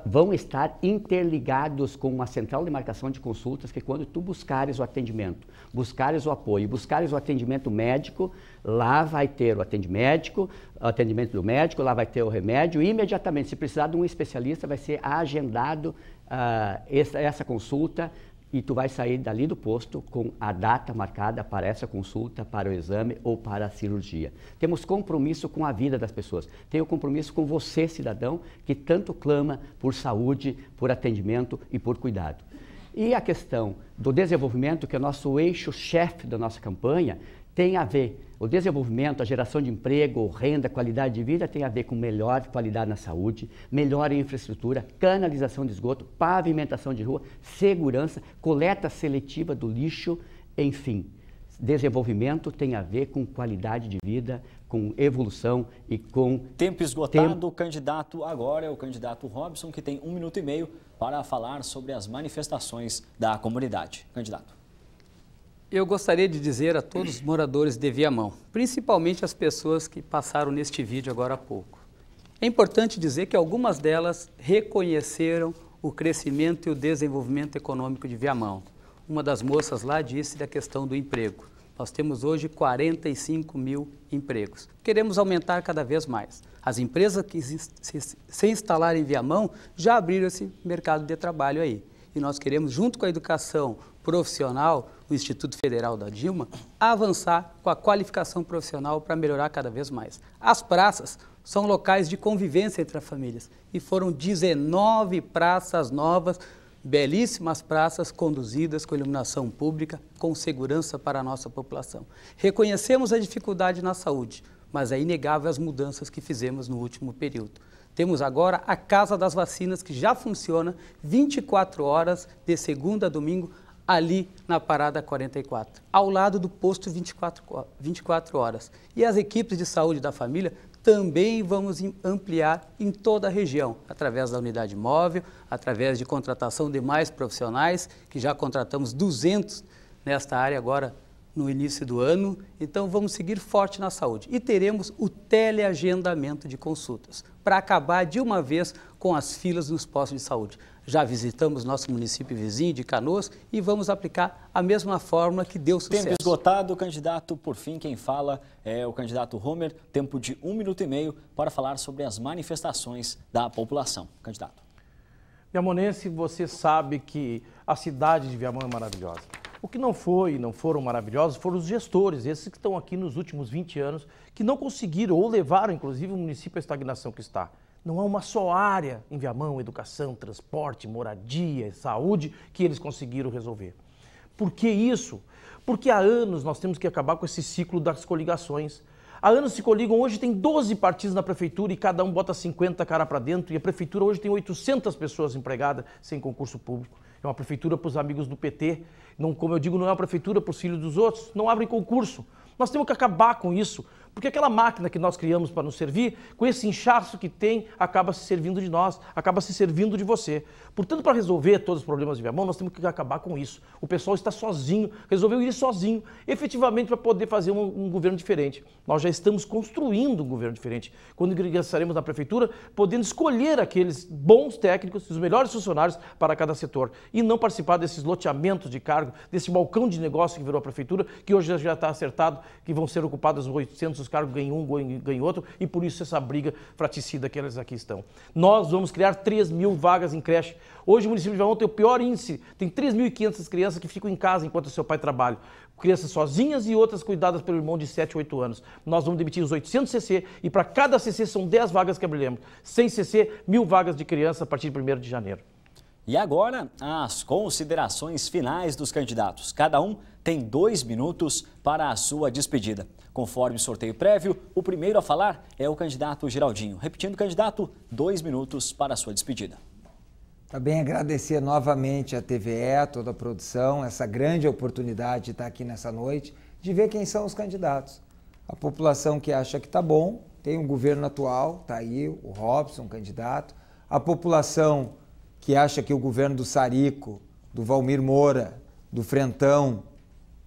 vão estar interligados com uma central de marcação de consultas que é quando tu buscares o atendimento, buscares o apoio, buscares o atendimento médico, lá vai ter o atendimento médico, o atendimento do médico, lá vai ter o remédio e imediatamente, se precisar de um especialista, vai ser agendado uh, essa, essa consulta e tu vai sair dali do posto com a data marcada para essa consulta, para o exame ou para a cirurgia. Temos compromisso com a vida das pessoas. Tenho compromisso com você, cidadão, que tanto clama por saúde, por atendimento e por cuidado. E a questão do desenvolvimento, que é o nosso eixo chefe da nossa campanha, tem a ver o desenvolvimento, a geração de emprego, renda, qualidade de vida tem a ver com melhor qualidade na saúde, melhor infraestrutura, canalização de esgoto, pavimentação de rua, segurança, coleta seletiva do lixo, enfim. Desenvolvimento tem a ver com qualidade de vida, com evolução e com. Tempo esgotado, tempo... o candidato agora é o candidato Robson, que tem um minuto e meio para falar sobre as manifestações da comunidade. Candidato. Eu gostaria de dizer a todos os moradores de Viamão, principalmente as pessoas que passaram neste vídeo agora há pouco. É importante dizer que algumas delas reconheceram o crescimento e o desenvolvimento econômico de Viamão. Uma das moças lá disse da questão do emprego. Nós temos hoje 45 mil empregos. Queremos aumentar cada vez mais. As empresas que se instalaram em Viamão já abriram esse mercado de trabalho aí. E nós queremos, junto com a educação, profissional, o Instituto Federal da Dilma, avançar com a qualificação profissional para melhorar cada vez mais. As praças são locais de convivência entre as famílias e foram 19 praças novas, belíssimas praças conduzidas com iluminação pública, com segurança para a nossa população. Reconhecemos a dificuldade na saúde, mas é inegável as mudanças que fizemos no último período. Temos agora a Casa das Vacinas, que já funciona 24 horas, de segunda a domingo, ali na Parada 44, ao lado do posto 24, 24 horas. E as equipes de saúde da família também vamos ampliar em toda a região, através da unidade móvel, através de contratação de mais profissionais, que já contratamos 200 nesta área agora no início do ano. Então vamos seguir forte na saúde e teremos o teleagendamento de consultas para acabar de uma vez com as filas nos postos de saúde já visitamos nosso município vizinho de Canoas e vamos aplicar a mesma fórmula que deu sucesso. Tempo esgotado, candidato. Por fim, quem fala é o candidato Homer. Tempo de um minuto e meio para falar sobre as manifestações da população. Candidato. Viamonense, você sabe que a cidade de Viamão é maravilhosa. O que não foi e não foram maravilhosos foram os gestores, esses que estão aqui nos últimos 20 anos, que não conseguiram ou levaram, inclusive, o município à estagnação que está. Não há uma só área em Viamão, educação, transporte, moradia, saúde, que eles conseguiram resolver. Por que isso? Porque há anos nós temos que acabar com esse ciclo das coligações. Há anos se coligam, hoje tem 12 partidos na prefeitura e cada um bota 50 cara para dentro, e a prefeitura hoje tem 800 pessoas empregadas sem concurso público. É uma prefeitura para os amigos do PT. Não, como eu digo, não é uma prefeitura para os filhos dos outros. Não abrem concurso. Nós temos que acabar com isso. Porque aquela máquina que nós criamos para nos servir, com esse inchaço que tem, acaba se servindo de nós, acaba se servindo de você. Portanto, para resolver todos os problemas de mão, nós temos que acabar com isso. O pessoal está sozinho, resolveu ir sozinho, efetivamente para poder fazer um, um governo diferente. Nós já estamos construindo um governo diferente. Quando ingressaremos na prefeitura, podendo escolher aqueles bons técnicos, os melhores funcionários para cada setor e não participar desses loteamentos de cargo, desse balcão de negócio que virou a prefeitura, que hoje já está acertado, que vão ser ocupadas 800 os cargos, ganham um, ganham outro, e por isso essa briga fraticida que elas aqui estão. Nós vamos criar 3 mil vagas em creche. Hoje o município de Valmão tem o pior índice, tem 3.500 crianças que ficam em casa enquanto seu pai trabalha. Crianças sozinhas e outras cuidadas pelo irmão de 7, 8 anos. Nós vamos demitir os 800 CC e para cada CC são 10 vagas que abriremos. 100 CC, mil vagas de criança a partir de 1 de janeiro. E agora, as considerações finais dos candidatos. Cada um tem dois minutos para a sua despedida. Conforme sorteio prévio, o primeiro a falar é o candidato Geraldinho. Repetindo, candidato, dois minutos para a sua despedida. Também agradecer novamente à TVE, toda a produção, essa grande oportunidade de estar aqui nessa noite, de ver quem são os candidatos. A população que acha que está bom, tem o um governo atual, está aí o Robson, candidato. A população que acha que o governo do Sarico, do Valmir Moura, do Frentão,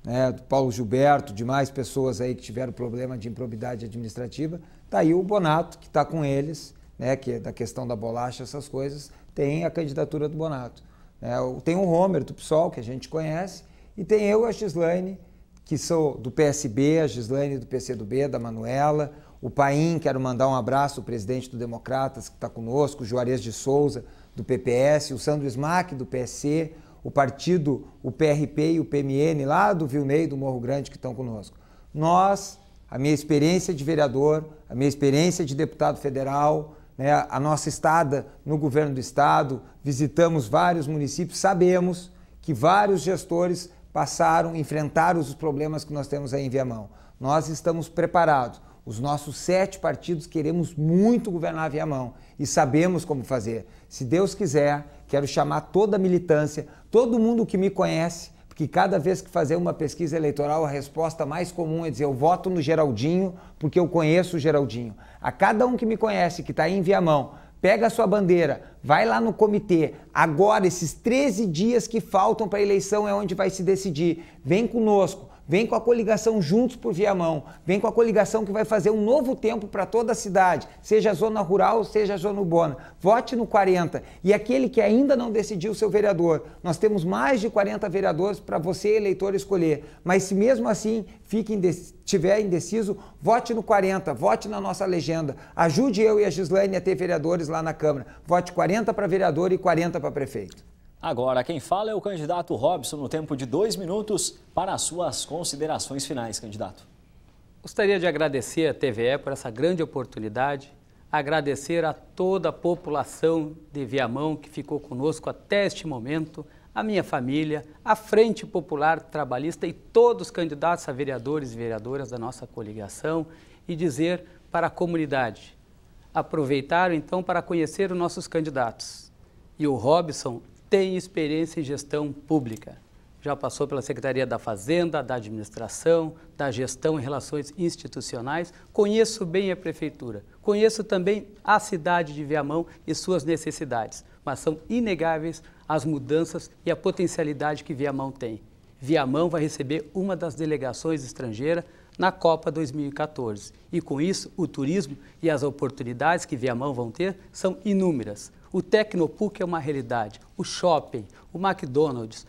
né, do Paulo Gilberto, de mais pessoas aí que tiveram problema de improbidade administrativa, está aí o Bonato, que está com eles, né, que é da questão da bolacha, essas coisas, tem a candidatura do Bonato. É, tem o Homer, do PSOL, que a gente conhece, e tem eu, a Gislaine, que sou do PSB, a Gislaine do PCdoB, da Manuela, o Paim, quero mandar um abraço, o presidente do Democratas, que está conosco, o Juarez de Souza, do PPS, o Sandro Smack do PSC, o partido, o PRP e o PMN lá do Vilney, do Morro Grande, que estão conosco. Nós, a minha experiência de vereador, a minha experiência de deputado federal, né, a nossa estada no governo do estado, visitamos vários municípios, sabemos que vários gestores passaram, enfrentaram os problemas que nós temos aí em Viamão. Nós estamos preparados. Os nossos sete partidos queremos muito governar Viamão e sabemos como fazer. Se Deus quiser, quero chamar toda a militância, todo mundo que me conhece, porque cada vez que fazer uma pesquisa eleitoral, a resposta mais comum é dizer: eu voto no Geraldinho porque eu conheço o Geraldinho. A cada um que me conhece, que está em Viamão, pega a sua bandeira, vai lá no comitê. Agora, esses 13 dias que faltam para a eleição é onde vai se decidir. Vem conosco vem com a coligação Juntos por Viamão, vem com a coligação que vai fazer um novo tempo para toda a cidade, seja a zona rural, seja a zona urbana. Vote no 40. E aquele que ainda não decidiu seu vereador, nós temos mais de 40 vereadores para você, eleitor, escolher. Mas se mesmo assim fique tiver indeciso, vote no 40, vote na nossa legenda. Ajude eu e a Gislaine a ter vereadores lá na Câmara. Vote 40 para vereador e 40 para prefeito. Agora, quem fala é o candidato Robson, no tempo de dois minutos, para as suas considerações finais, candidato. Gostaria de agradecer à TVE por essa grande oportunidade, agradecer a toda a população de Viamão que ficou conosco até este momento, a minha família, a Frente Popular Trabalhista e todos os candidatos a vereadores e vereadoras da nossa coligação e dizer para a comunidade, aproveitaram então para conhecer os nossos candidatos. E o Robson tem experiência em gestão pública. Já passou pela Secretaria da Fazenda, da Administração, da Gestão e Relações Institucionais. Conheço bem a Prefeitura. Conheço também a cidade de Viamão e suas necessidades. Mas são inegáveis as mudanças e a potencialidade que Viamão tem. Viamão vai receber uma das delegações estrangeiras na Copa 2014. E com isso, o turismo e as oportunidades que Viamão vão ter são inúmeras. O Tecnopuc é uma realidade, o shopping, o McDonald's,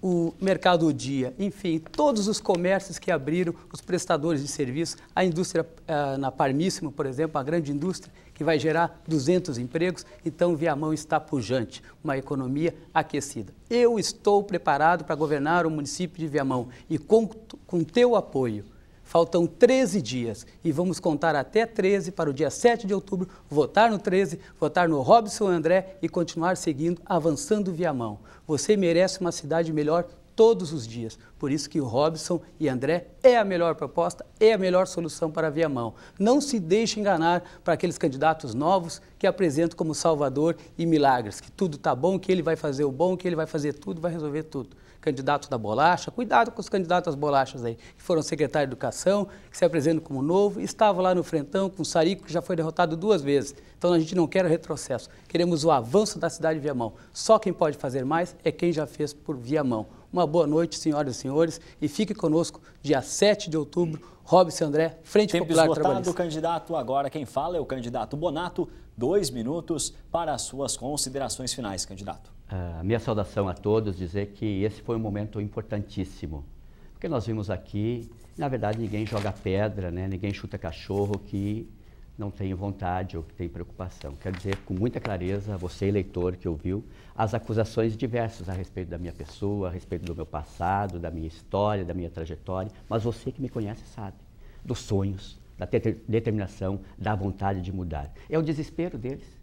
o Mercado Dia, enfim, todos os comércios que abriram, os prestadores de serviço, a indústria eh, na Parmíssimo, por exemplo, a grande indústria que vai gerar 200 empregos, então Viamão está pujante, uma economia aquecida. Eu estou preparado para governar o município de Viamão e conto com teu apoio. Faltam 13 dias e vamos contar até 13 para o dia 7 de outubro, votar no 13, votar no Robson André e continuar seguindo, avançando via mão. Você merece uma cidade melhor todos os dias. Por isso que o Robson e André é a melhor proposta, é a melhor solução para a Viamão. Não se deixe enganar para aqueles candidatos novos que apresentam como salvador e milagres, que tudo está bom, que ele vai fazer o bom, que ele vai fazer tudo, vai resolver tudo candidato da bolacha, cuidado com os candidatos às bolachas aí, que foram secretário de Educação, que se apresentam como novo, estava lá no frentão com o Sarico, que já foi derrotado duas vezes. Então a gente não quer o retrocesso, queremos o avanço da cidade de Viamão. Só quem pode fazer mais é quem já fez por Viamão. Uma boa noite, senhoras e senhores, e fique conosco dia 7 de outubro, Robson André, Frente Tempo Popular esgotado, Trabalhista. candidato. Agora quem fala é o candidato Bonato. Dois minutos para as suas considerações finais, candidato. Ah, a minha saudação a todos, dizer que esse foi um momento importantíssimo, porque nós vimos aqui, na verdade, ninguém joga pedra, né? ninguém chuta cachorro que não tem vontade ou que tem preocupação. Quero dizer com muita clareza você, eleitor, que ouviu, as acusações diversas a respeito da minha pessoa, a respeito do meu passado, da minha história, da minha trajetória, mas você que me conhece sabe dos sonhos, da determinação, da vontade de mudar. É o desespero deles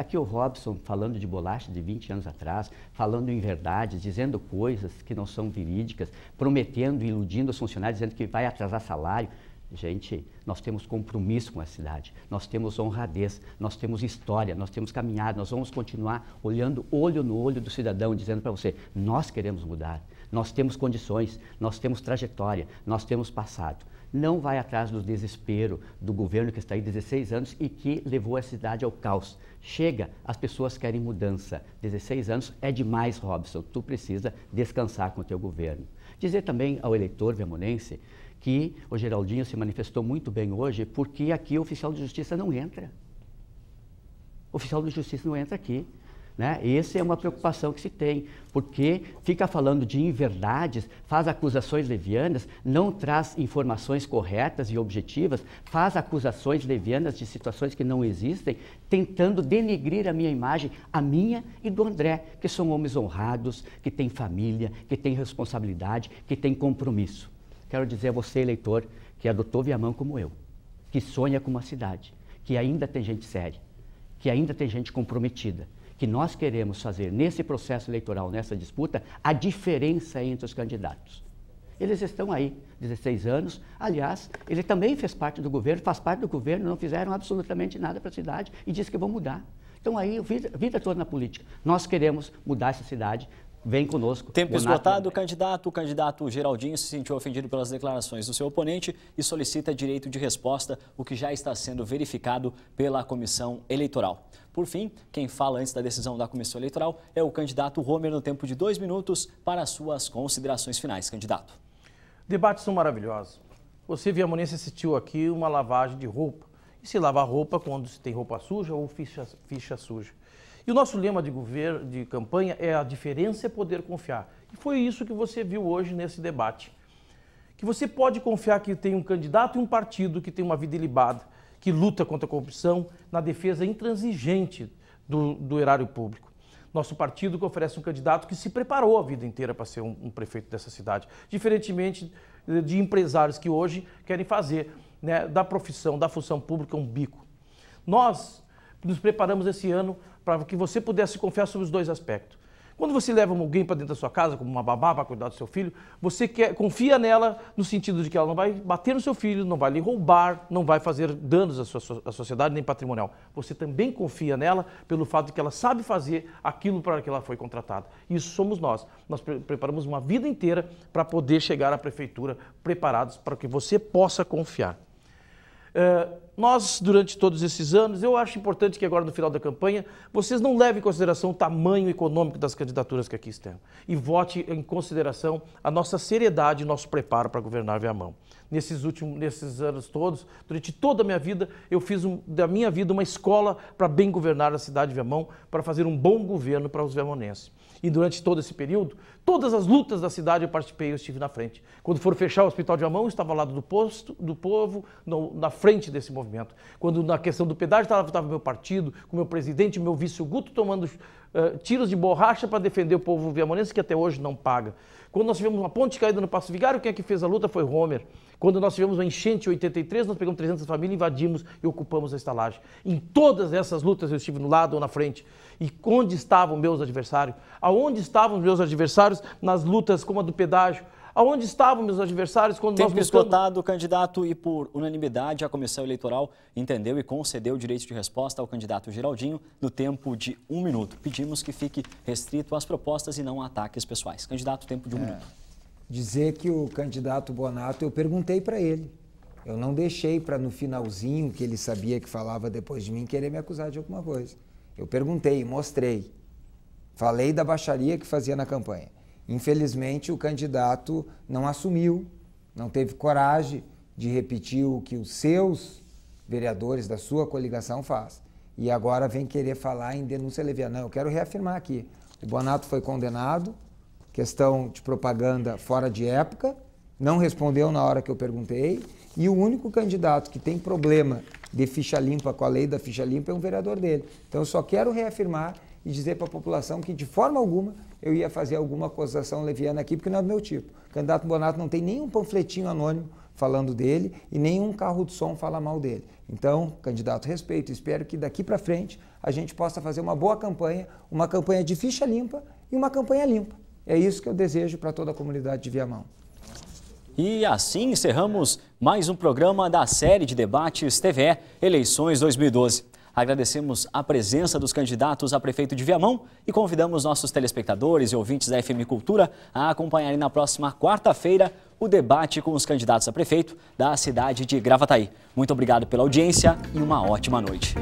Está aqui o Robson falando de bolacha de 20 anos atrás, falando em verdade, dizendo coisas que não são verídicas, prometendo, iludindo os funcionários, dizendo que vai atrasar salário. Gente, nós temos compromisso com a cidade, nós temos honradez, nós temos história, nós temos caminhado, nós vamos continuar olhando olho no olho do cidadão, dizendo para você: nós queremos mudar, nós temos condições, nós temos trajetória, nós temos passado. Não vai atrás do desespero do governo que está aí 16 anos e que levou a cidade ao caos. Chega, as pessoas querem mudança. 16 anos é demais, Robson. Tu precisa descansar com o teu governo. Dizer também ao eleitor vermonense que o Geraldinho se manifestou muito bem hoje, porque aqui o oficial de justiça não entra. O oficial de justiça não entra aqui. Né? Essa é uma preocupação que se tem, porque fica falando de inverdades, faz acusações levianas, não traz informações corretas e objetivas, faz acusações levianas de situações que não existem, tentando denegrir a minha imagem, a minha e do André, que são homens honrados, que têm família, que têm responsabilidade, que têm compromisso. Quero dizer a você, eleitor, que adotou Viamão como eu, que sonha com uma cidade, que ainda tem gente séria, que ainda tem gente comprometida que nós queremos fazer nesse processo eleitoral, nessa disputa, a diferença entre os candidatos. Eles estão aí, 16 anos. Aliás, ele também fez parte do governo, faz parte do governo, não fizeram absolutamente nada para a cidade e disse que vão mudar. Então aí, vida, vida toda na política. Nós queremos mudar essa cidade, Vem conosco. Tempo esgotado, o candidato. O candidato Geraldinho se sentiu ofendido pelas declarações do seu oponente e solicita direito de resposta, o que já está sendo verificado pela comissão eleitoral. Por fim, quem fala antes da decisão da comissão eleitoral é o candidato Homer no tempo de dois minutos para suas considerações finais, candidato. Debates são maravilhosos. Você, viamonense, assistiu aqui uma lavagem de roupa. E se lava a roupa quando se tem roupa suja ou ficha, ficha suja. E o nosso lema de governo, de campanha, é a diferença é poder confiar. E foi isso que você viu hoje nesse debate. Que você pode confiar que tem um candidato e um partido que tem uma vida ilibada, que luta contra a corrupção, na defesa intransigente do, do erário público. Nosso partido que oferece um candidato que se preparou a vida inteira para ser um, um prefeito dessa cidade, diferentemente de empresários que hoje querem fazer né, da profissão, da função pública, um bico. Nós nos preparamos esse ano para que você pudesse confiar sobre os dois aspectos. Quando você leva alguém para dentro da sua casa, como uma babá para cuidar do seu filho, você quer, confia nela no sentido de que ela não vai bater no seu filho, não vai lhe roubar, não vai fazer danos à, sua, à sociedade nem patrimonial. Você também confia nela pelo fato de que ela sabe fazer aquilo para que ela foi contratada. Isso somos nós. Nós pre preparamos uma vida inteira para poder chegar à prefeitura preparados para que você possa confiar. Eh, nós, durante todos esses anos, eu acho importante que agora no final da campanha vocês não levem em consideração o tamanho econômico das candidaturas que aqui estão e vote em consideração a nossa seriedade e nosso preparo para governar Viamão. Nesses últimos nesses anos todos, durante toda a minha vida, eu fiz um, da minha vida uma escola para bem governar a cidade de Viamão, para fazer um bom governo para os viamonenses e durante todo esse período, todas as lutas da cidade eu participei, eu estive na frente. Quando foram fechar o Hospital de Amão, eu estava ao lado do, posto, do povo, no, na frente desse movimento. Quando na questão do pedágio, estava, estava meu partido, com meu presidente, meu vice Guto, tomando uh, tiros de borracha para defender o povo viamonense, que até hoje não paga. Quando nós tivemos uma ponte caída no Passo Vigário, quem é que fez a luta foi Homer. Quando nós tivemos uma enchente em 83, nós pegamos 300 famílias, invadimos e ocupamos a estalagem. Em todas essas lutas eu estive no lado ou na frente. E onde estavam meus adversários? Aonde estavam meus adversários nas lutas como a do pedágio, Aonde estavam meus adversários quando Tempo nós buscamos... esgotado, o candidato, e por unanimidade, a comissão eleitoral entendeu e concedeu o direito de resposta ao candidato Geraldinho no tempo de um minuto. Pedimos que fique restrito às propostas e não a ataques pessoais. Candidato, tempo de um é, minuto. Dizer que o candidato Bonato, eu perguntei para ele. Eu não deixei para no finalzinho, que ele sabia que falava depois de mim, querer me acusar de alguma coisa. Eu perguntei, mostrei. Falei da baixaria que fazia na campanha. Infelizmente, o candidato não assumiu, não teve coragem de repetir o que os seus vereadores da sua coligação faz. E agora vem querer falar em denúncia leviana. Não, eu quero reafirmar aqui. O Bonato foi condenado, questão de propaganda fora de época, não respondeu na hora que eu perguntei, e o único candidato que tem problema de ficha limpa com a lei da ficha limpa é um vereador dele. Então eu só quero reafirmar e dizer para a população que de forma alguma eu ia fazer alguma acusação leviana aqui, porque não é do meu tipo. O candidato Bonato não tem nenhum panfletinho anônimo falando dele e nenhum carro de som fala mal dele. Então, candidato, respeito, espero que daqui para frente a gente possa fazer uma boa campanha, uma campanha de ficha limpa e uma campanha limpa. É isso que eu desejo para toda a comunidade de Viamão. E assim encerramos mais um programa da série de debates TVE Eleições 2012. Agradecemos a presença dos candidatos a prefeito de Viamão e convidamos nossos telespectadores e ouvintes da FM Cultura a acompanharem na próxima quarta-feira o debate com os candidatos a prefeito da cidade de Gravataí. Muito obrigado pela audiência e uma ótima noite.